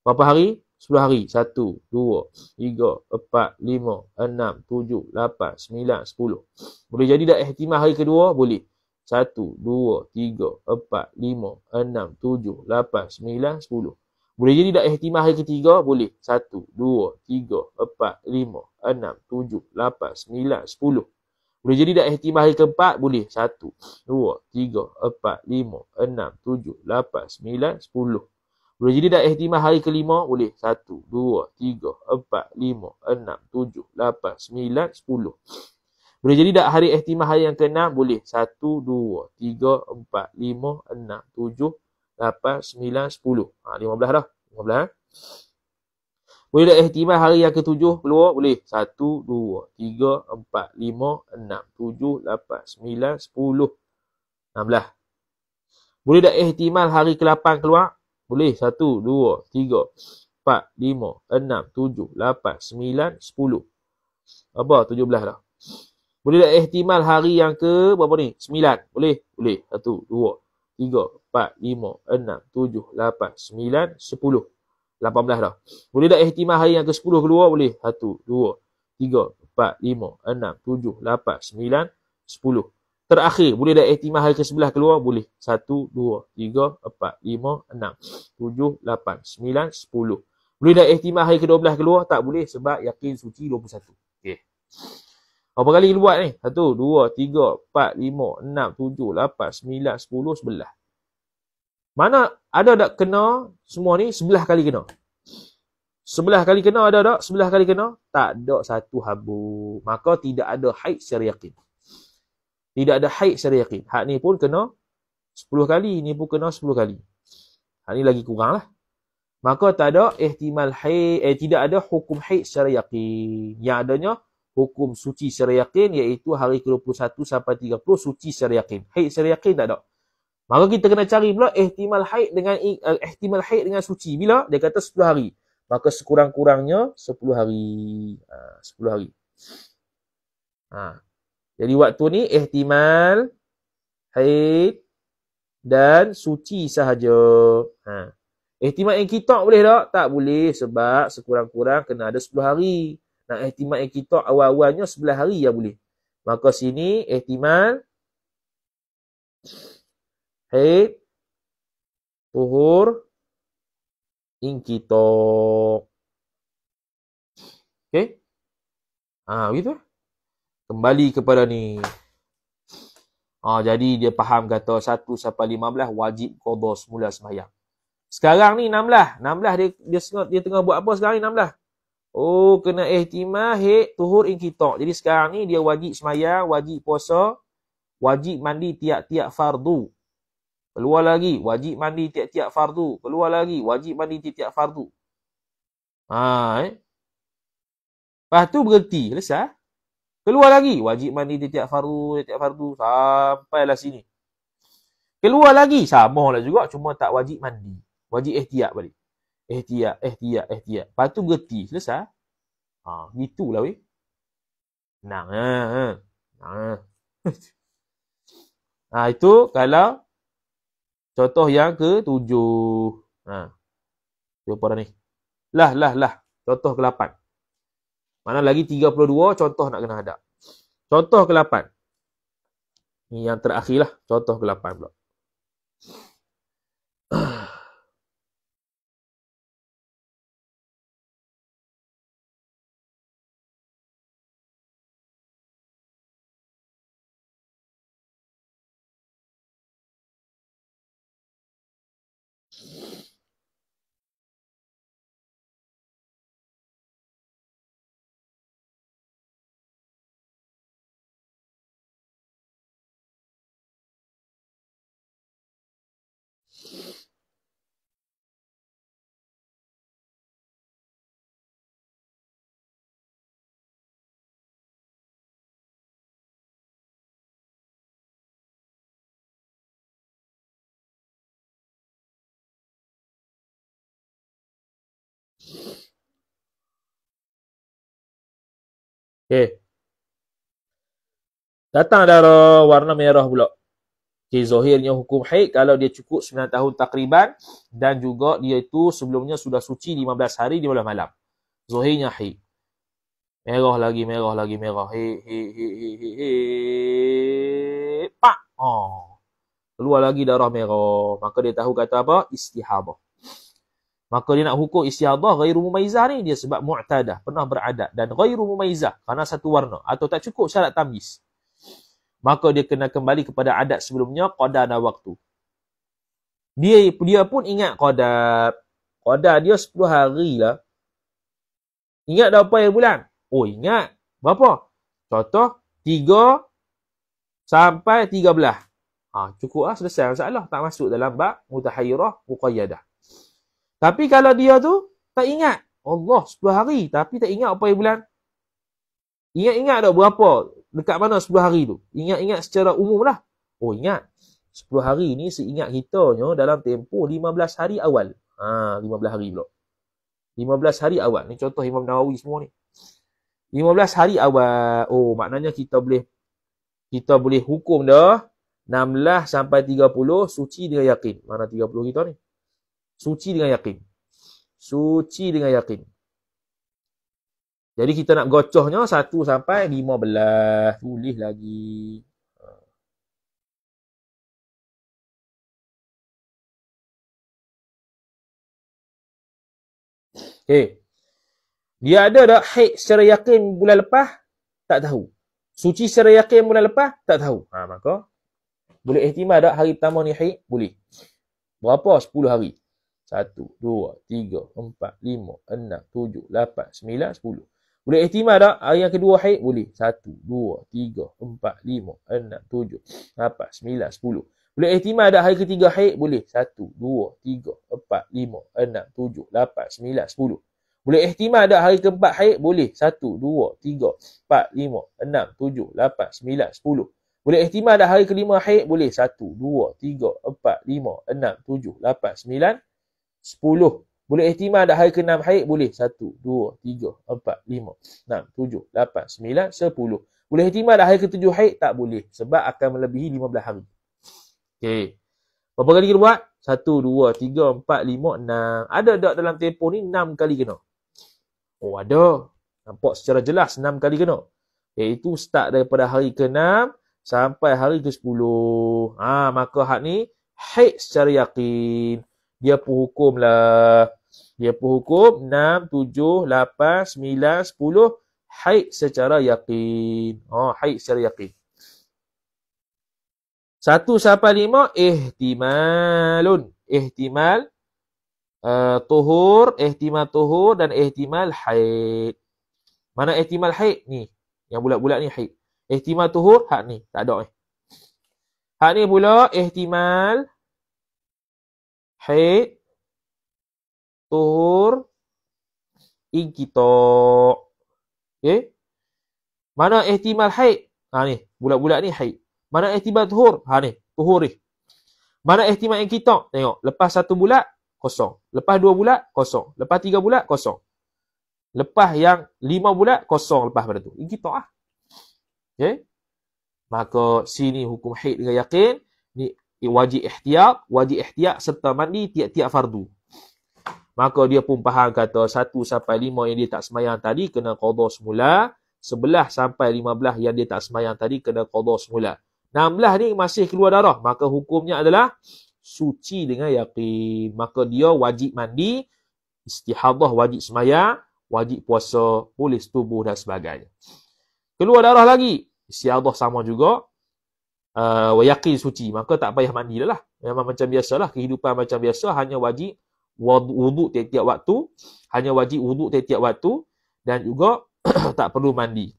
Berapa hari? 10 hari. 1, 2, 3, 4, 5, 6, 7, 8, 9, 10. Boleh jadi dah ihtimal hari kedua? Boleh. 1, 2, 3, 4, 5, 6, 7, 8, 9, 10. Boleh jadi tak ihtimah hari ketiga? Boleh. 1, 2, 3, 4, 5, 6, 7, 8, 9, 10. Boleh jadi dah ihtimal hari keempat? Boleh. Satu, dua, tiga, empat, lima, enam, tujuh, lapan, sembilan, sepuluh. Boleh jadi dah ihtimal hari kelima? Boleh. Satu, dua, tiga, empat, lima, enam, tujuh, lapan, sembilan, sepuluh. Boleh jadi dah hari ihtimal hari yang keenam? Boleh. Satu, dua, tiga, empat, lima, enam, tujuh, lapan, sembilan, sepuluh. Ha, lima belah dah. Lima belah. Eh? Ha? Boleh tak ihtimal hari yang ketujuh keluar? Boleh. Satu, dua, tiga, empat, lima, enam, tujuh, lapan, sembilan, sepuluh, enam belah. Boleh tak ihtimal hari ke-8 keluar? Boleh. Satu, dua, tiga, empat, lima, enam, tujuh, lapan, sembilan, sepuluh. Apa? Tujuh belah dah. Boleh tak ihtimal hari yang ke berapa ni? Sembilan. Boleh? Boleh. Satu, dua, tiga, empat, lima, enam, tujuh, lapan, sembilan, sepuluh. 18 dah. Boleh tak ihtimal hari yang ke-10 keluar? Boleh. 1, 2, 3, 4, 5, 6, 7, 8, 9, 10. Terakhir, boleh dah ihtimal hari ke-11 keluar? Boleh. satu, dua, tiga, empat, lima, enam, tujuh, lapan, sembilan, sepuluh. Boleh dah ihtimal hari ke-12 keluar? Tak boleh sebab yakin suci 21. Okey. Berapa kali keluar ni? satu, dua, tiga, empat, lima, enam, tujuh, lapan, sembilan, sepuluh sebelah. Mana ada tak kena semua ni sebelah kali kena? Sebelah kali kena ada tak? Sebelah kali kena? Tak ada satu habu. Maka tidak ada haid secara yakin. Tidak ada haid secara yakin. Hak ni pun kena sepuluh kali. Ini pun kena sepuluh kali. Hak ni lagi kurang lah. Maka tak ada ihtimal haid. Eh, tidak ada hukum haid secara yakin. Yang adanya hukum suci secara yakin iaitu hari 21 sampai 30 suci secara yakin. Haid secara yakin tak ada. Maka kita kena cari pula ihtimal haid dengan eh, ihtimal haid dengan suci. Bila? Dia kata 10 hari. Maka sekurang-kurangnya 10 hari. Ha, 10 hari. Ha. Jadi waktu ni ihtimal haid dan suci sahaja. Ha. Ihtimal yang kita boleh tak? Tak boleh sebab sekurang-kurang kena ada 10 hari. Nak ihtimal yang kita awal-awalnya 11 hari yang boleh. Maka sini ihtimal Hei, puhur, ingkitok. okay? Ah, ha, gitu. Eh. Kembali kepada ni. Ah, jadi dia faham kata satu sampai 15 wajib qada semula sembahyang. Sekarang ni 16, 16 dia dia dia tengah buat apa sekarang ni 16? Oh, kena ihtimah hei tuhur ingkitok. Jadi sekarang ni dia wajib sembahyang, wajib puasa, wajib mandi tiap-tiap fardu. Keluar lagi, wajib mandi tiap-tiap fardu. Keluar lagi, wajib mandi tiap-tiap fardu. Ha, eh? Lepas tu berhenti, selesai. Keluar lagi, wajib mandi tiap-tiap fardu, tiap-tiap fardu. Sampailah sini. Keluar lagi, sama lah juga. Cuma tak wajib mandi. Wajib ihtiyat balik. Ihtiyat, ihtiyat, ihtiyat. Lepas tu berhenti, selesai. Ha, gitulah weh. Nah, ha, ha. Ha. itu kalau Contoh yang ke tujuh. Ha. Jumpa dah ni. Lah, lah, lah. Contoh ke lapan. Mana lagi tiga puluh dua contoh nak kena hadap. Contoh ke lapan. Ni yang terakhirlah. Contoh ke lapan pula. Okey. Datang darah warna merah pula. Okey, zahirnya hukum haid kalau dia cukup 9 tahun takriban dan juga dia itu sebelumnya sudah suci 15 hari di malam malam. Zahirnya haid. Merah lagi, merah lagi, merah. Hei, hei, hei, hei, hei, hei. Pak. Oh. Keluar lagi darah merah. Maka dia tahu kata apa? Istihabah. Maka dia nak hukum istiadah ghairu mumayizah ni dia sebab mu'tadah, pernah beradat dan ghairu mumayizah kerana satu warna atau tak cukup syarat tamyiz. Maka dia kena kembali kepada adat sebelumnya qada dan waktu. Dia dia pun ingat qada. Qada dia 10 hari lah. Ingat dah apa berapa bulan? Oh ingat. Berapa? Contoh 3 sampai 13. Ah ha, cukup lah selesai masalah. Tak masuk dalam bab mutahayyirah muqayyadah. Tapi kalau dia tu tak ingat Allah 10 hari tapi tak ingat apa bulan. Ingat-ingat tak berapa dekat mana 10 hari tu? Ingat-ingat secara umum lah. Oh ingat. 10 hari ni seingat kita nyo dalam tempoh 15 hari awal. Ha 15 hari pula. 15 hari awal ni contoh Imam Nawawi semua ni. 15 hari awal. Oh maknanya kita boleh kita boleh hukum dah 16 sampai 30 suci dengan yakin. Mana 30 kita ni? Suci dengan yakin. Suci dengan yakin. Jadi kita nak gocohnya satu sampai lima 15. Tulis lagi. Okay. Dia ada tak haid secara yakin bulan lepas? Tak tahu. Suci secara yakin bulan lepas? Tak tahu. Ha, maka boleh ihtimal tak hari pertama ni haid? Boleh. Berapa? Sepuluh hari. Satu, dua, tiga, empat, lima, enam, tujuh, lapan, sembilan, sepuluh. Boleh ihtimal tak? Hari yang kedua haid? Boleh. Satu, dua, tiga, empat, lima, enam, tujuh, lapan, sembilan, sepuluh. Boleh ihtimal tak hari ketiga haid? Boleh. Satu, dua, tiga, empat, lima, enam, tujuh, lapan, sembilan, sepuluh. Boleh ihtimal tak hari keempat haid? Boleh. Satu, dua, tiga, empat, lima, enam, tujuh, lapan, sembilan, sepuluh. Boleh ihtimal tak hari kelima haid? Boleh. Satu, dua, tiga, empat, lima, enam, tujuh, lapan, sembilan, sepuluh sepuluh. Boleh ihtimal dah hari ke-6 haid? Boleh. Satu, dua, tiga, empat, lima, enam, tujuh, lapan, sembilan, sepuluh. Boleh ihtimal dah hari ke-7 haid? Tak boleh. Sebab akan melebihi lima belah hari. Okey. Berapa kali kita buat? Satu, dua, tiga, empat, lima, enam. Ada tak dalam tempoh ni enam kali kena? Oh, ada. Nampak secara jelas enam kali kena. Iaitu start daripada hari ke-6 sampai hari ke-10. Ha, maka hak ni haid secara yakin dia pun hukum lah. Dia pun hukum 6, 7, 8, 9, 10 haid secara yakin. Oh, haid secara yakin. Satu sampai lima, ihtimalun. Ihtimal uh, tuhur, ihtimal tuhur dan ihtimal haid. Mana ihtimal haid? Ni. Yang bulat-bulat ni haid. Ihtimal tuhur, hak ni. Tak ada ni. Eh. Hak ni pula, ihtimal haid tuhur ikito okey mana ihtimal hai, ha ni bulat-bulat ni hai, mana ihtimal tuhur ha ni tuhur mana ihtimal yang kita tengok lepas satu bulat kosong lepas dua bulat kosong lepas tiga bulat kosong lepas yang lima bulat kosong lepas pada tu kita ah okey maka sini hukum haid dengan yakin wajib ihtiyat, wajib ihtiyat serta mandi tiap-tiap fardu. Maka dia pun faham kata satu sampai lima yang dia tak semayang tadi kena qadha semula, sebelah sampai lima belah yang dia tak semayang tadi kena qadha semula. 16 ni masih keluar darah, maka hukumnya adalah suci dengan yakin. Maka dia wajib mandi, istihadah wajib semayang, wajib puasa, boleh tubuh dan sebagainya. Keluar darah lagi, istihadah sama juga, uh, wayakin suci maka tak payah mandi lah memang macam biasalah kehidupan macam biasa hanya wajib wuduk tiap-tiap waktu hanya wajib wuduk tiap-tiap waktu dan juga tak perlu mandi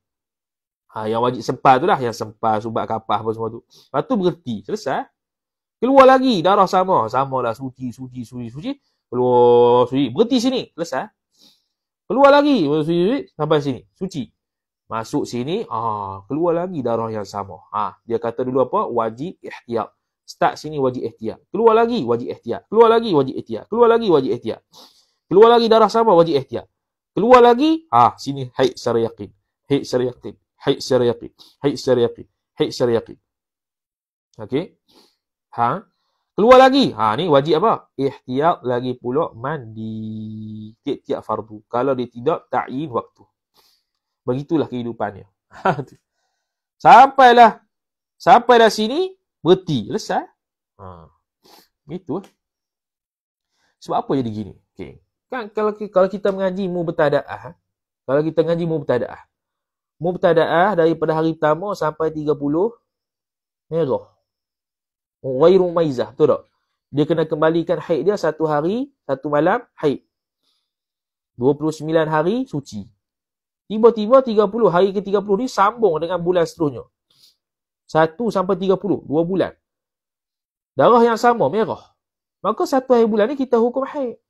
ha, yang wajib sempal tu lah yang sempal subak kapah apa semua tu lepas tu berhenti selesai keluar lagi darah sama sama lah suci suci suci suci keluar suci berhenti sini selesai keluar lagi suci, suci, sampai sini suci Masuk sini, ah keluar lagi darah yang sama. Ah dia kata dulu apa? Wajib ihtiyat. Start sini wajib ihtiyat. Keluar lagi wajib ihtiyat. Keluar lagi wajib ihtiyat. Keluar lagi wajib ihtiyat. Keluar lagi darah sama wajib ihtiyat. Keluar lagi, ah sini haid secara yakin. Haid secara yakin. Haid secara yakin. Haid secara yakin. Haid secara yakin. Okey. Ha. Keluar lagi. Ha ni wajib apa? Ihtiyat lagi pula mandi. Tiap-tiap fardu. Kalau dia tidak, ta'in waktu. Begitulah kehidupannya. sampailah sampai dah sini berhenti, selesai. Ha. Itu. Sebab apa jadi gini? Okey. Kan kalau kalau kita mengaji mu bertadaah, kalau kita mengaji mu bertadaah. Mu bertadaah daripada hari pertama sampai 30 merah. Ghairu maizah, betul tak? Dia kena kembalikan haid dia satu hari, satu malam haid. 29 hari suci. Tiba-tiba 30, hari ke-30 ni sambung dengan bulan seterusnya. 1 sampai 30, 2 bulan. Darah yang sama, merah. Maka satu hari bulan ni kita hukum haid.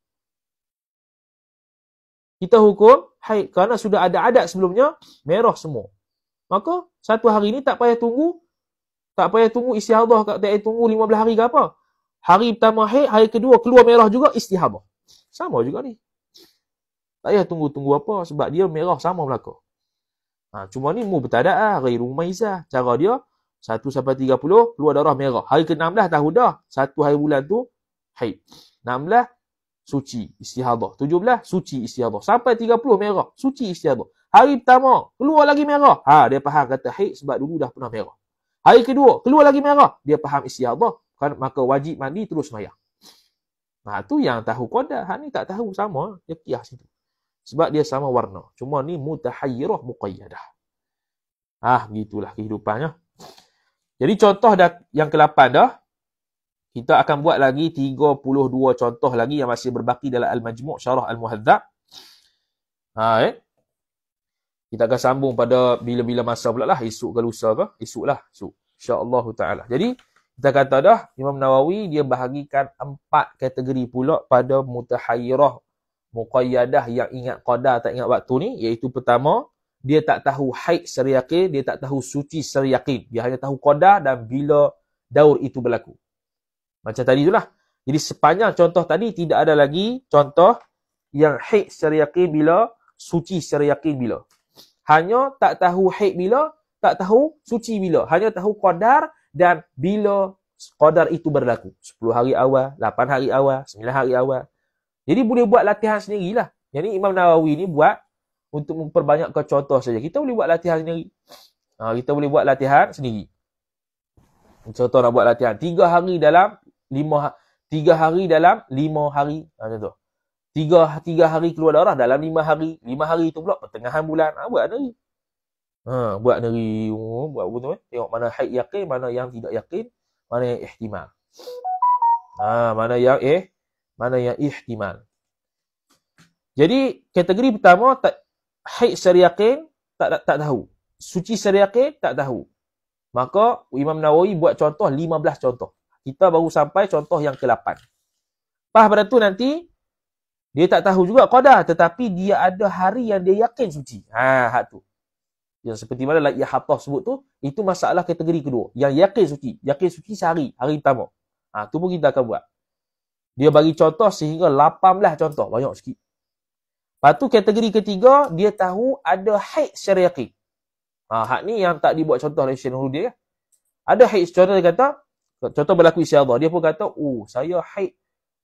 Kita hukum haid kerana sudah ada adat sebelumnya, merah semua. Maka satu hari ni tak payah tunggu, tak payah tunggu istihadah, tak payah tunggu 15 hari ke apa. Hari pertama haid, hari kedua keluar merah juga istihadah. Sama juga ni. Tak payah tunggu-tunggu apa sebab dia merah sama belaka. Ha, cuma ni mu bertadak lah. Hari rumah Izzah. Cara dia, 1 sampai 30, keluar darah merah. Hari ke-16 tahu dah. Satu hari bulan tu, haid. 16, suci istihadah. 17, suci istihadah. Sampai 30, merah. Suci istihadah. Hari pertama, keluar lagi merah. Ha, dia faham kata haid sebab dulu dah pernah merah. Hari kedua, keluar lagi merah. Dia faham istihadah. Kan, maka wajib mandi terus mayah. Ha, nah tu yang tahu kodat. Ha, ni tak tahu sama. Dia kiah situ sebab dia sama warna. Cuma ni mutahayyirah muqayyadah. Ah, begitulah kehidupannya. Jadi contoh dah yang ke-8 dah. Kita akan buat lagi 32 contoh lagi yang masih berbaki dalam Al-Majmu' Syarah Al-Muhadzab. Ha, eh? Kita akan sambung pada bila-bila masa pula lah. Esok ke lusa ke? Esok lah. Esok. InsyaAllah ta'ala. Jadi, kita kata dah Imam Nawawi dia bahagikan empat kategori pula pada mutahayirah muqayyadah yang ingat qadar tak ingat waktu ni iaitu pertama dia tak tahu haid secara yakin dia tak tahu suci secara yakin dia hanya tahu qadar dan bila daur itu berlaku macam tadi itulah jadi sepanjang contoh tadi tidak ada lagi contoh yang haid secara yakin bila suci secara yakin bila hanya tak tahu haid bila tak tahu suci bila hanya tahu qadar dan bila qadar itu berlaku 10 hari awal 8 hari awal 9 hari awal jadi boleh buat latihan sendirilah. Jadi Imam Nawawi ni buat untuk memperbanyakkan contoh saja. Kita boleh buat latihan sendiri. Ha, kita boleh buat latihan sendiri. Contoh nak buat latihan. Tiga hari dalam lima ha-, tiga hari dalam lima hari. Ha, macam tu. Tiga, tiga hari keluar darah dalam lima hari. Lima hari tu pula pertengahan bulan. Ha, buat sendiri. Ha, buat sendiri. Oh, buat apa tu? Eh? Tengok mana haid yakin, mana yang tidak yakin, mana yang ihtimal. Ha, mana yang eh mana yang ihtimal. Jadi kategori pertama tak haid secara tak, tak tak tahu. Suci secara tak tahu. Maka Imam Nawawi buat contoh 15 contoh. Kita baru sampai contoh yang ke-8. Pas pada tu nanti dia tak tahu juga qada tetapi dia ada hari yang dia yakin suci. Ha hak tu. Yang seperti mana lah Yahatah sebut tu, itu masalah kategori kedua. Yang yakin suci. Yakin suci sehari, hari pertama. Ha, tu pun kita akan buat. Dia bagi contoh sehingga 18 contoh. Banyak sikit. Lepas tu kategori ketiga, dia tahu ada haid secara yakin. Ha, hak ni yang tak dibuat contoh oleh Syed Nuruddin. Ya. Ada haid secara dia kata, contoh berlaku isi Allah. Dia pun kata, oh saya haid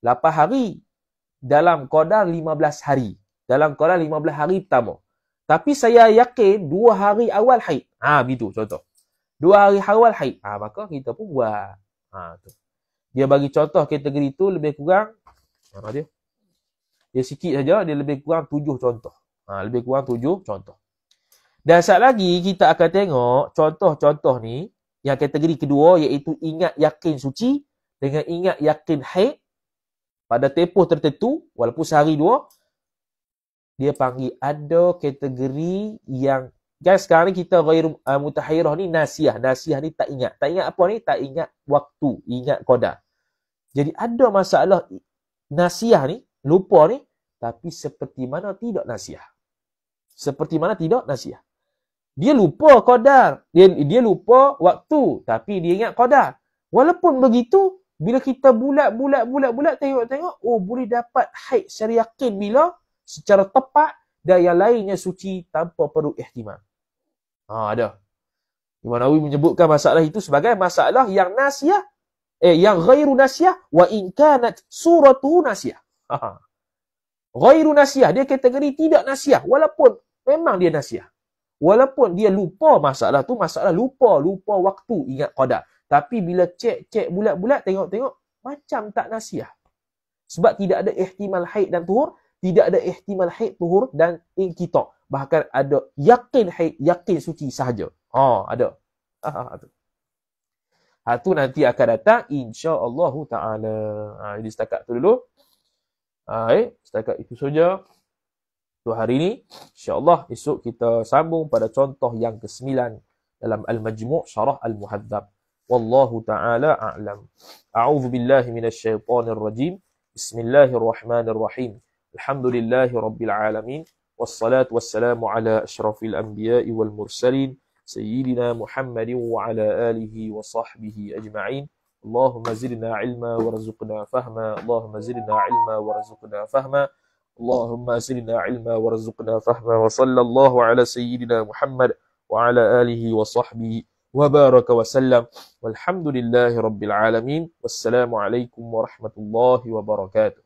8 hari dalam kodar 15 hari. Dalam kodar 15 hari pertama. Tapi saya yakin 2 hari awal haid. Ha, begitu contoh. 2 hari awal haid. Ha, maka kita pun buat. Ha, tu dia bagi contoh kategori tu lebih kurang Mana dia dia sikit saja dia lebih kurang tujuh contoh ha, lebih kurang tujuh contoh dan sat lagi kita akan tengok contoh-contoh ni yang kategori kedua iaitu ingat yakin suci dengan ingat yakin haid pada tempoh tertentu walaupun sehari dua dia panggil ada kategori yang Just sekarang ni kita ghair uh, mutahairah ni nasiah. Nasiah ni tak ingat. Tak ingat apa ni? Tak ingat waktu. Ingat kodar. Jadi ada masalah nasiah ni, lupa ni, tapi seperti mana tidak nasiah. Seperti mana tidak nasiah. Dia lupa kodar. Dia, dia lupa waktu. Tapi dia ingat kodar. Walaupun begitu, bila kita bulat, bulat, bulat, bulat, tengok-tengok, oh boleh dapat haid secara yakin bila, secara tepat, dan yang lainnya suci tanpa perlu ihtimam. Ha, ada. Imam Nawawi menyebutkan masalah itu sebagai masalah yang nasiah eh yang ghairu nasiah wa in kanat suratu nasiah. Ha, ha. Ghairu nasiah dia kategori tidak nasiah walaupun memang dia nasiah. Walaupun dia lupa masalah tu, masalah lupa, lupa waktu, ingat qadar. Tapi bila cek-cek bulat-bulat, tengok-tengok, macam tak nasiah. Sebab tidak ada ihtimal haid dan tuhur, tidak ada ihtimal haid, tuhur dan inkitok bahkan ada yakin haid yakin suci sahaja ha ada ha, ha tu ha tu nanti akan datang insya-Allah taala ha jadi setakat tu dulu ha eh setakat itu saja tu hari ini insya-Allah esok kita sambung pada contoh yang ke-9 dalam al-majmu' syarah al-muhaddab wallahu taala a'lam a'udzu billahi minasy rajim bismillahirrahmanirrahim alhamdulillahi rabbil alamin والصلاة والسلام على أشرف الأنبياء والمرسلين سيدنا محمد وعلى آله وصحبه أجمعين اللهم زدنا علما وارزقنا فهما اللهم زدنا علما وارزقنا فهما اللهم زدنا علما وارزقنا فهما وصلى الله على سيدنا محمد وعلى آله وصحبه وبارك وسلم والحمد لله رب العالمين والسلام عليكم ورحمة الله وبركاته